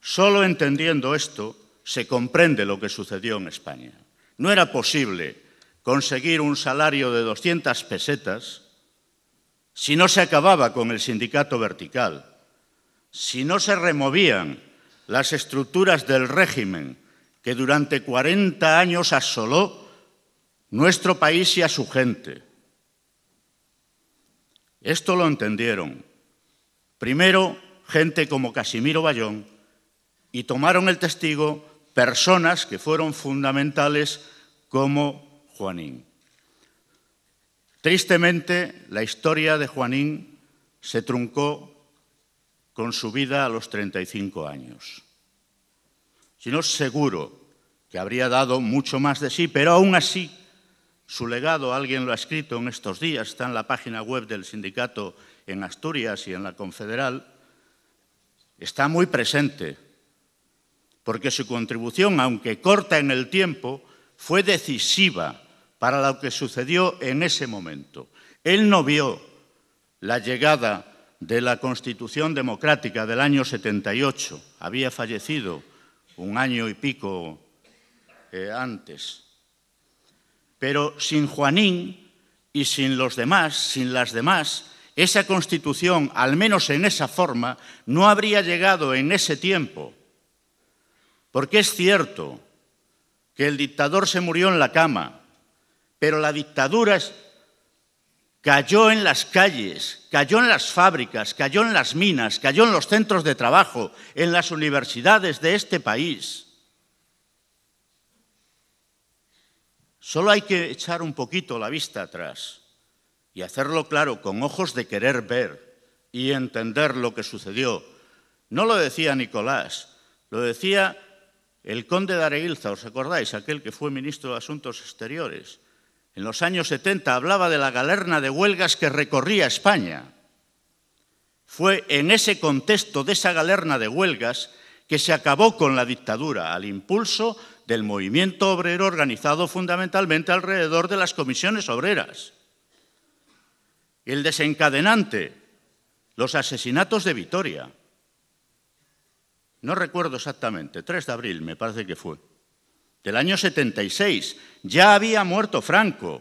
Solo entendiendo esto se comprende lo que sucedió en España. No era posible conseguir un salario de 200 pesetas si no se acababa con el sindicato vertical, si no se removían las estructuras del régimen que durante 40 años asoló nuestro país y a su gente. Esto lo entendieron. Primero, gente como Casimiro Bayón y tomaron el testigo personas que fueron fundamentales como Juanín. Tristemente, la historia de Juanín se truncó con su vida a los 35 años. Si no, seguro que habría dado mucho más de sí, pero aún así su legado, alguien lo ha escrito en estos días, está en la página web del sindicato en Asturias y en la Confederal, está muy presente porque su contribución, aunque corta en el tiempo, fue decisiva para lo que sucedió en ese momento. Él no vio la llegada de la Constitución Democrática del año 78, había fallecido un año y pico eh, antes. Pero sin Juanín y sin los demás, sin las demás, esa Constitución, al menos en esa forma, no habría llegado en ese tiempo porque es cierto que el dictador se murió en la cama, pero la dictadura cayó en las calles, cayó en las fábricas, cayó en las minas, cayó en los centros de trabajo, en las universidades de este país. Solo hay que echar un poquito la vista atrás y hacerlo claro, con ojos de querer ver y entender lo que sucedió. No lo decía Nicolás, lo decía el conde de Areilza, ¿os acordáis? Aquel que fue ministro de Asuntos Exteriores. En los años 70 hablaba de la galerna de huelgas que recorría España. Fue en ese contexto de esa galerna de huelgas que se acabó con la dictadura al impulso del movimiento obrero organizado fundamentalmente alrededor de las comisiones obreras. El desencadenante, los asesinatos de Vitoria, no recuerdo exactamente, 3 de abril me parece que fue, del año 76. Ya había muerto Franco,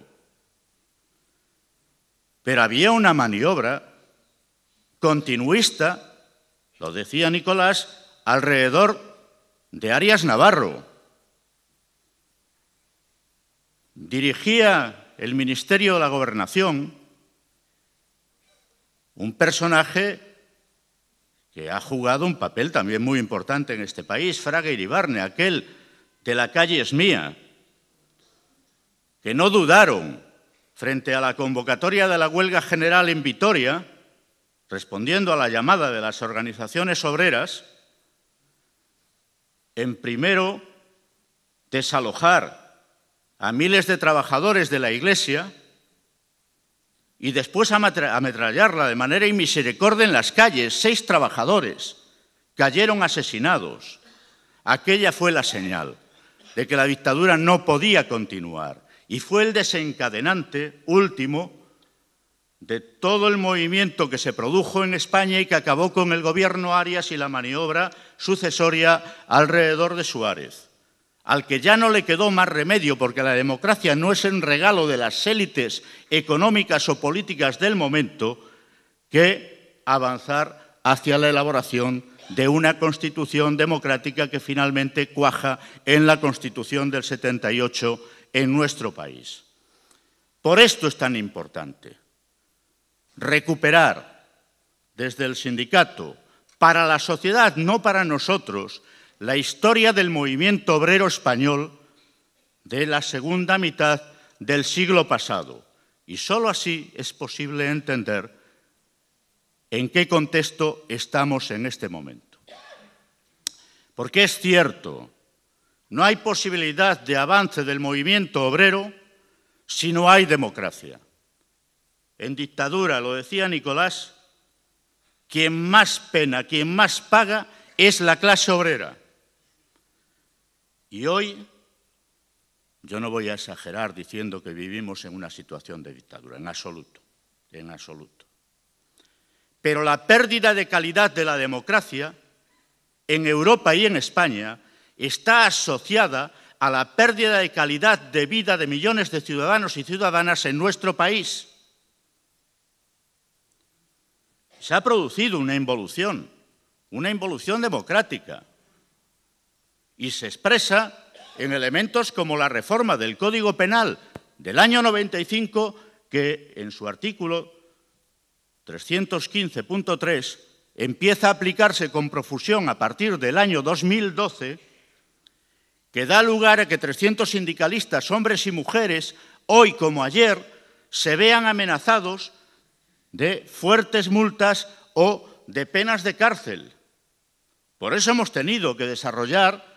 pero había una maniobra continuista, lo decía Nicolás, alrededor de Arias Navarro. Dirigía el Ministerio de la Gobernación un personaje que ha jugado un papel también muy importante en este país, Fraga Iribarne, aquel de la calle es mía, que no dudaron frente a la convocatoria de la huelga general en Vitoria, respondiendo a la llamada de las organizaciones obreras, en primero desalojar a miles de trabajadores de la Iglesia, y después ametrallarla de manera inmisericordia en las calles. Seis trabajadores cayeron asesinados. Aquella fue la señal de que la dictadura no podía continuar y fue el desencadenante último de todo el movimiento que se produjo en España y que acabó con el gobierno Arias y la maniobra sucesoria alrededor de Suárez al que ya no le quedó más remedio porque la democracia no es un regalo de las élites económicas o políticas del momento, que avanzar hacia la elaboración de una constitución democrática que finalmente cuaja en la constitución del 78 en nuestro país. Por esto es tan importante recuperar desde el sindicato, para la sociedad, no para nosotros, la historia del movimiento obrero español de la segunda mitad del siglo pasado. Y solo así es posible entender en qué contexto estamos en este momento. Porque es cierto, no hay posibilidad de avance del movimiento obrero si no hay democracia. En dictadura, lo decía Nicolás, quien más pena, quien más paga es la clase obrera. Y hoy yo no voy a exagerar diciendo que vivimos en una situación de dictadura, en absoluto, en absoluto. Pero la pérdida de calidad de la democracia en Europa y en España está asociada a la pérdida de calidad de vida de millones de ciudadanos y ciudadanas en nuestro país. Se ha producido una involución, una involución democrática y se expresa en elementos como la reforma del Código Penal del año 95, que en su artículo 315.3 empieza a aplicarse con profusión a partir del año 2012, que da lugar a que 300 sindicalistas, hombres y mujeres, hoy como ayer, se vean amenazados de fuertes multas o de penas de cárcel. Por eso hemos tenido que desarrollar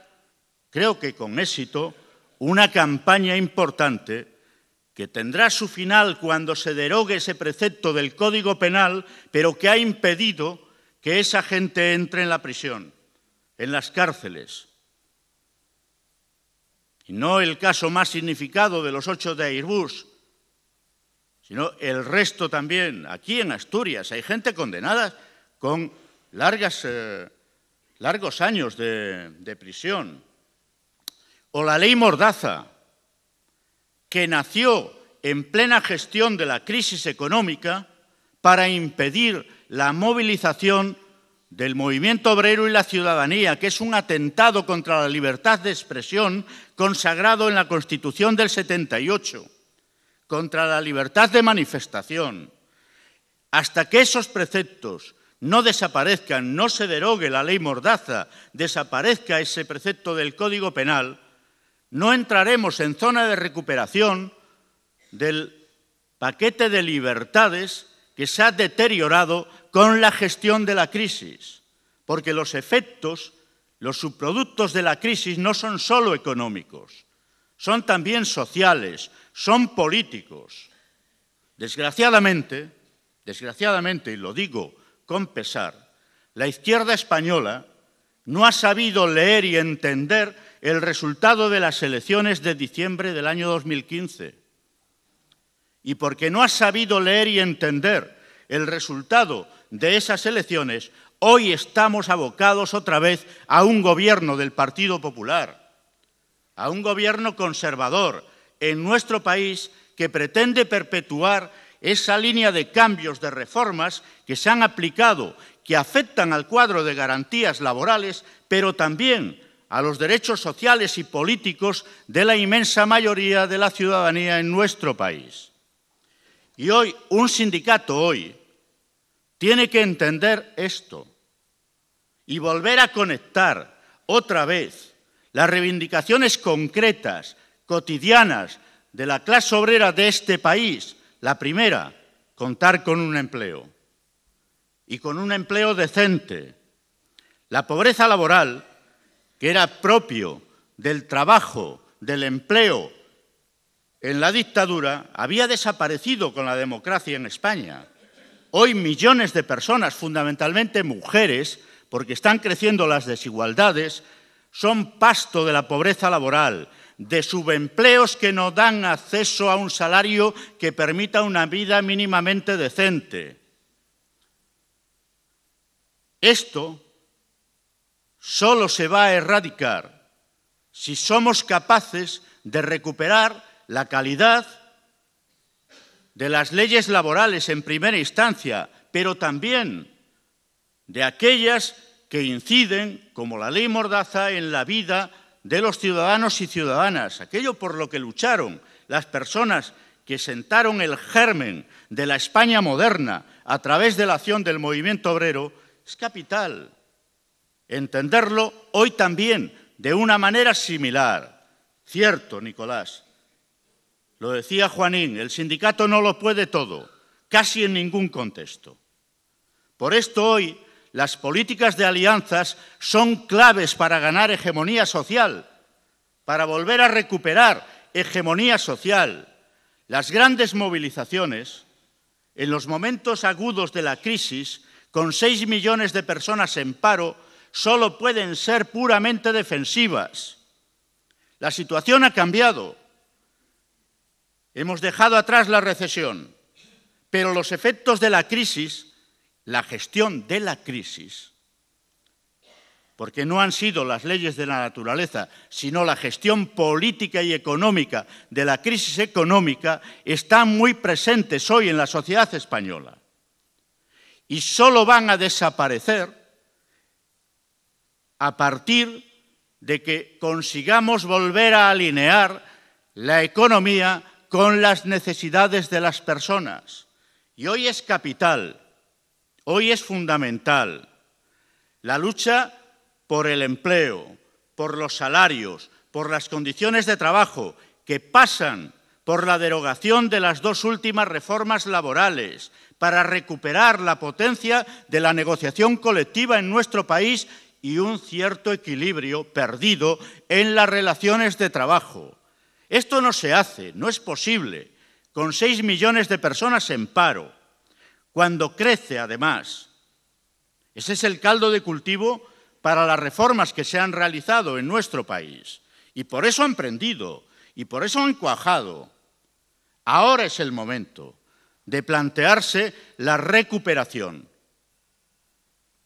creo que con éxito, una campaña importante que tendrá su final cuando se derogue ese precepto del Código Penal, pero que ha impedido que esa gente entre en la prisión, en las cárceles. Y no el caso más significado de los ocho de Airbus, sino el resto también. Aquí en Asturias hay gente condenada con eh, largos años de prisión. O la ley Mordaza, que nació en plena gestión de la crisis económica para impedir la movilización del movimiento obrero y la ciudadanía, que es un atentado contra la libertad de expresión consagrado en la Constitución del 78, contra la libertad de manifestación. Hasta que esos preceptos no desaparezcan, no se derogue la ley Mordaza, desaparezca ese precepto del Código Penal, no entraremos en zona de recuperación del paquete de libertades que se ha deteriorado con la gestión de la crisis, porque los efectos, los subproductos de la crisis no son solo económicos, son también sociales, son políticos. Desgraciadamente, desgraciadamente, y lo digo con pesar, la izquierda española no ha sabido leer y entender el resultado de las elecciones de diciembre del año 2015. Y porque no ha sabido leer y entender el resultado de esas elecciones, hoy estamos abocados otra vez a un gobierno del Partido Popular, a un gobierno conservador en nuestro país que pretende perpetuar esa línea de cambios, de reformas que se han aplicado que afectan al cuadro de garantías laborales, pero también a los derechos sociales y políticos de la inmensa mayoría de la ciudadanía en nuestro país. Y hoy, un sindicato hoy tiene que entender esto y volver a conectar otra vez las reivindicaciones concretas, cotidianas, de la clase obrera de este país. La primera, contar con un empleo y con un empleo decente. La pobreza laboral, que era propio del trabajo, del empleo en la dictadura, había desaparecido con la democracia en España. Hoy millones de personas, fundamentalmente mujeres, porque están creciendo las desigualdades, son pasto de la pobreza laboral, de subempleos que no dan acceso a un salario que permita una vida mínimamente decente. Esto solo se va a erradicar si somos capaces de recuperar la calidad de las leyes laborales en primera instancia, pero también de aquellas que inciden, como la ley Mordaza, en la vida de los ciudadanos y ciudadanas, aquello por lo que lucharon las personas que sentaron el germen de la España moderna a través de la acción del movimiento obrero, es capital entenderlo hoy también de una manera similar. Cierto, Nicolás. Lo decía Juanín, el sindicato no lo puede todo, casi en ningún contexto. Por esto hoy las políticas de alianzas son claves para ganar hegemonía social, para volver a recuperar hegemonía social. Las grandes movilizaciones, en los momentos agudos de la crisis, con 6 millones de personas en paro, solo pueden ser puramente defensivas. La situación ha cambiado. Hemos dejado atrás la recesión, pero los efectos de la crisis, la gestión de la crisis, porque no han sido las leyes de la naturaleza, sino la gestión política y económica de la crisis económica, están muy presentes hoy en la sociedad española y solo van a desaparecer a partir de que consigamos volver a alinear la economía con las necesidades de las personas. Y hoy es capital, hoy es fundamental la lucha por el empleo, por los salarios, por las condiciones de trabajo, que pasan por la derogación de las dos últimas reformas laborales, para recuperar la potencia de la negociación colectiva en nuestro país y un cierto equilibrio perdido en las relaciones de trabajo. Esto no se hace, no es posible, con seis millones de personas en paro, cuando crece además. Ese es el caldo de cultivo para las reformas que se han realizado en nuestro país. Y por eso han prendido, y por eso han cuajado. Ahora es el momento de plantearse la recuperación.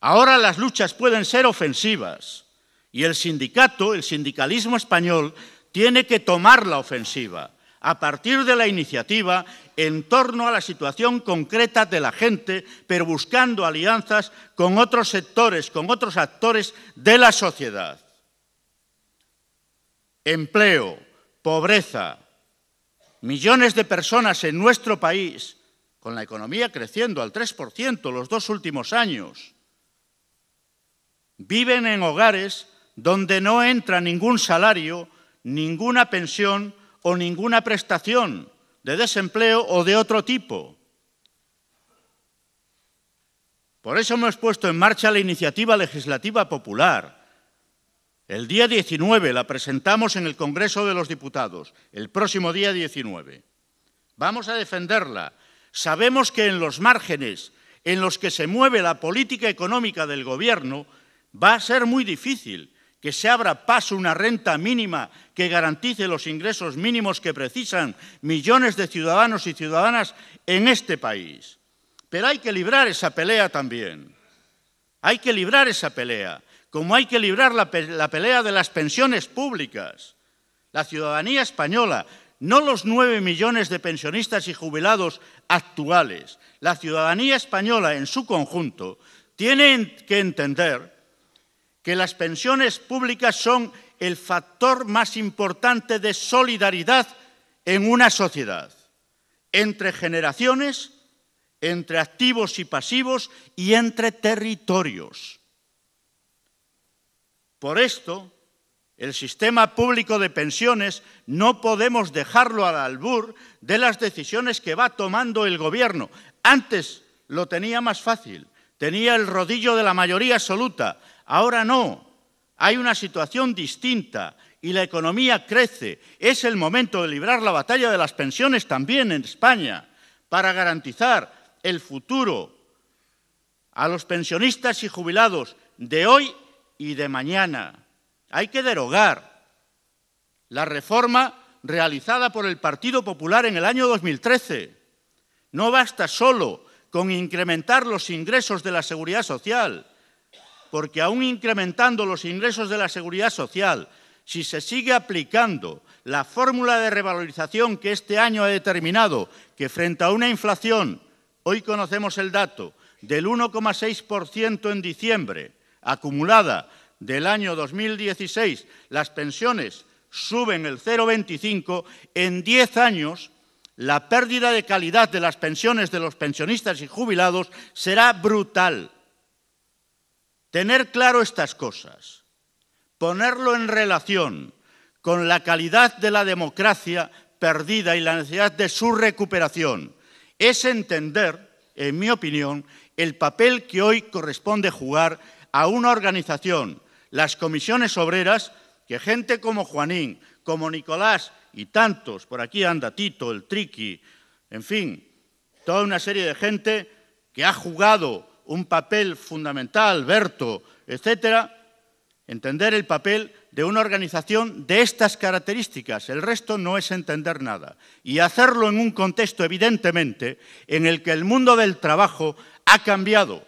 Ahora las luchas pueden ser ofensivas y el sindicato, el sindicalismo español, tiene que tomar la ofensiva a partir de la iniciativa en torno a la situación concreta de la gente, pero buscando alianzas con otros sectores, con otros actores de la sociedad. Empleo, pobreza. Millones de personas en nuestro país con la economía creciendo al 3% los dos últimos años, viven en hogares donde no entra ningún salario, ninguna pensión o ninguna prestación de desempleo o de otro tipo. Por eso hemos puesto en marcha la iniciativa legislativa popular. El día 19 la presentamos en el Congreso de los Diputados, el próximo día 19. Vamos a defenderla Sabemos que en los márgenes en los que se mueve la política económica del Gobierno, va a ser muy difícil que se abra paso una renta mínima que garantice los ingresos mínimos que precisan millones de ciudadanos y ciudadanas en este país. Pero hay que librar esa pelea también. Hay que librar esa pelea, como hay que librar la, pelea de las pensiones públicas. La ciudadanía española no los nueve millones de pensionistas y jubilados actuales, la ciudadanía española en su conjunto, tiene que entender que las pensiones públicas son el factor más importante de solidaridad en una sociedad, entre generaciones, entre activos y pasivos y entre territorios. Por esto, el sistema público de pensiones no podemos dejarlo al albur de las decisiones que va tomando el Gobierno. Antes lo tenía más fácil, tenía el rodillo de la mayoría absoluta, ahora no. Hay una situación distinta y la economía crece. Es el momento de librar la batalla de las pensiones también en España para garantizar el futuro a los pensionistas y jubilados de hoy y de mañana. Hay que derogar la reforma realizada por el Partido Popular en el año 2013. No basta solo con incrementar los ingresos de la seguridad social, porque aún incrementando los ingresos de la seguridad social, si se sigue aplicando la fórmula de revalorización que este año ha determinado que frente a una inflación, hoy conocemos el dato, del 1,6% en diciembre, acumulada del año 2016 las pensiones suben el 0,25, en 10 años la pérdida de calidad de las pensiones de los pensionistas y jubilados será brutal. Tener claro estas cosas, ponerlo en relación con la calidad de la democracia perdida y la necesidad de su recuperación, es entender, en mi opinión, el papel que hoy corresponde jugar a una organización las comisiones obreras que gente como Juanín, como Nicolás y tantos, por aquí anda Tito, el Triqui, en fin, toda una serie de gente que ha jugado un papel fundamental, Berto, etcétera, entender el papel de una organización de estas características. El resto no es entender nada. Y hacerlo en un contexto, evidentemente, en el que el mundo del trabajo ha cambiado,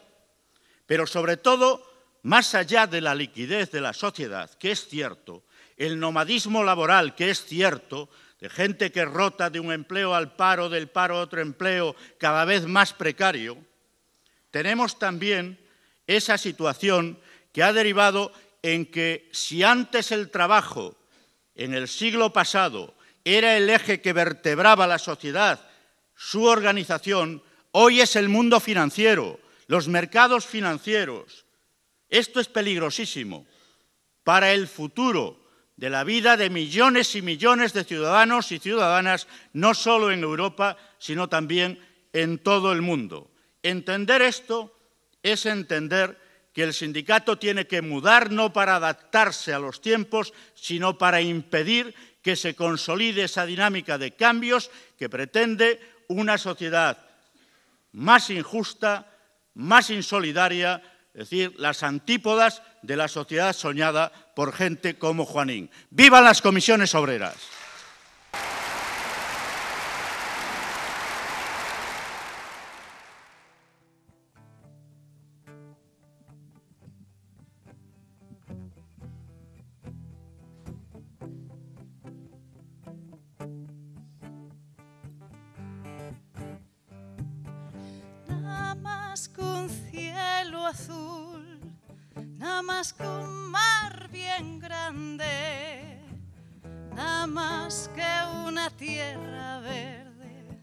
pero sobre todo más allá de la liquidez de la sociedad, que es cierto, el nomadismo laboral, que es cierto, de gente que rota de un empleo al paro, del paro a otro empleo, cada vez más precario, tenemos también esa situación que ha derivado en que si antes el trabajo en el siglo pasado era el eje que vertebraba la sociedad, su organización, hoy es el mundo financiero, los mercados financieros, esto es peligrosísimo para el futuro de la vida de millones y millones de ciudadanos y ciudadanas, no solo en Europa, sino también en todo el mundo. Entender esto es entender que el sindicato tiene que mudar no para adaptarse a los tiempos, sino para impedir que se consolide esa dinámica de cambios que pretende una sociedad más injusta, más insolidaria, es decir, las antípodas de la sociedad soñada por gente como Juanín. ¡Vivan las comisiones obreras! azul, nada más que un mar bien grande, nada más que una tierra verde.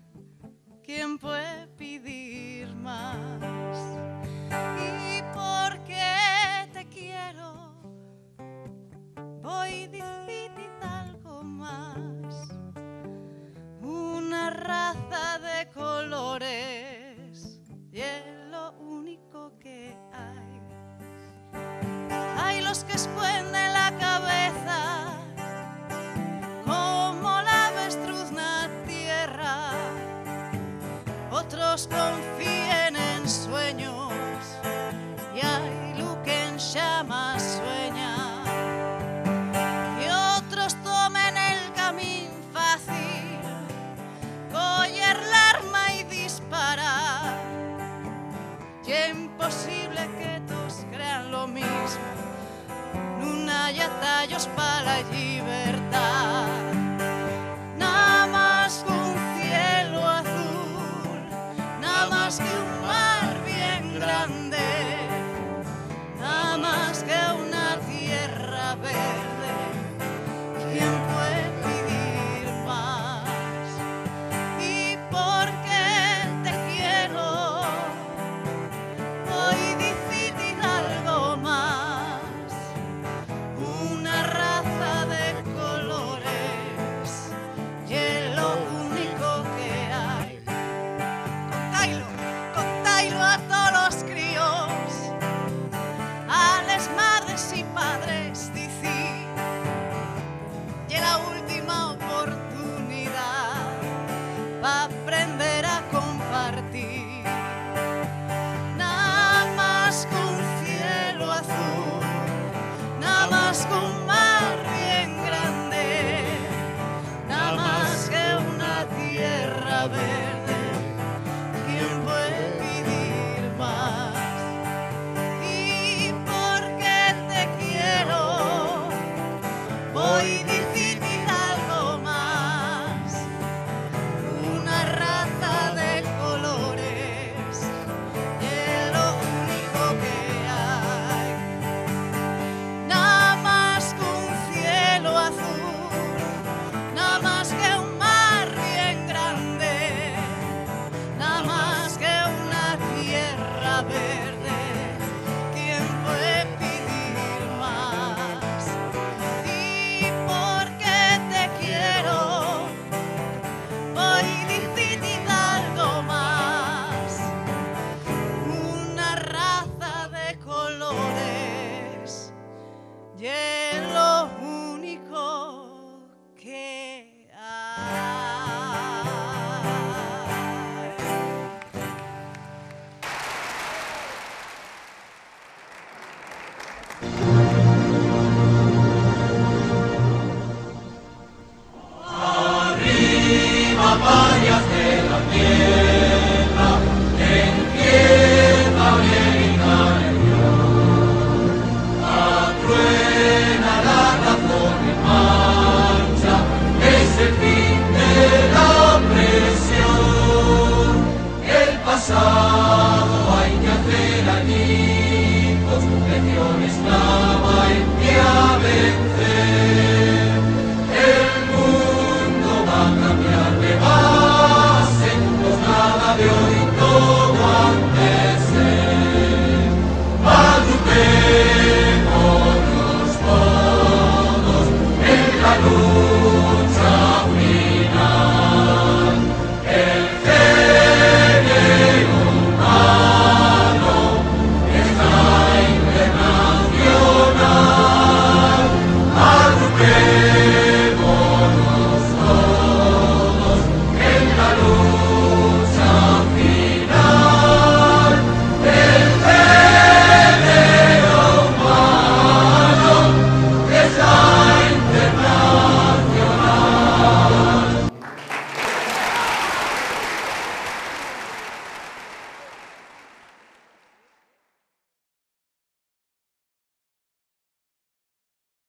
¿Quién puede pedir más? Y porque te quiero, voy difícil algo más. Una raza de colores. los que esconden la cabeza, como la avestruz na tierra. Otros confíen en sueños y hay lo que en llamas sueña. Y otros tomen el camino fácil, coger la arma y disparar. Y es imposible que todos crean lo mismo hay tallos para la libertad.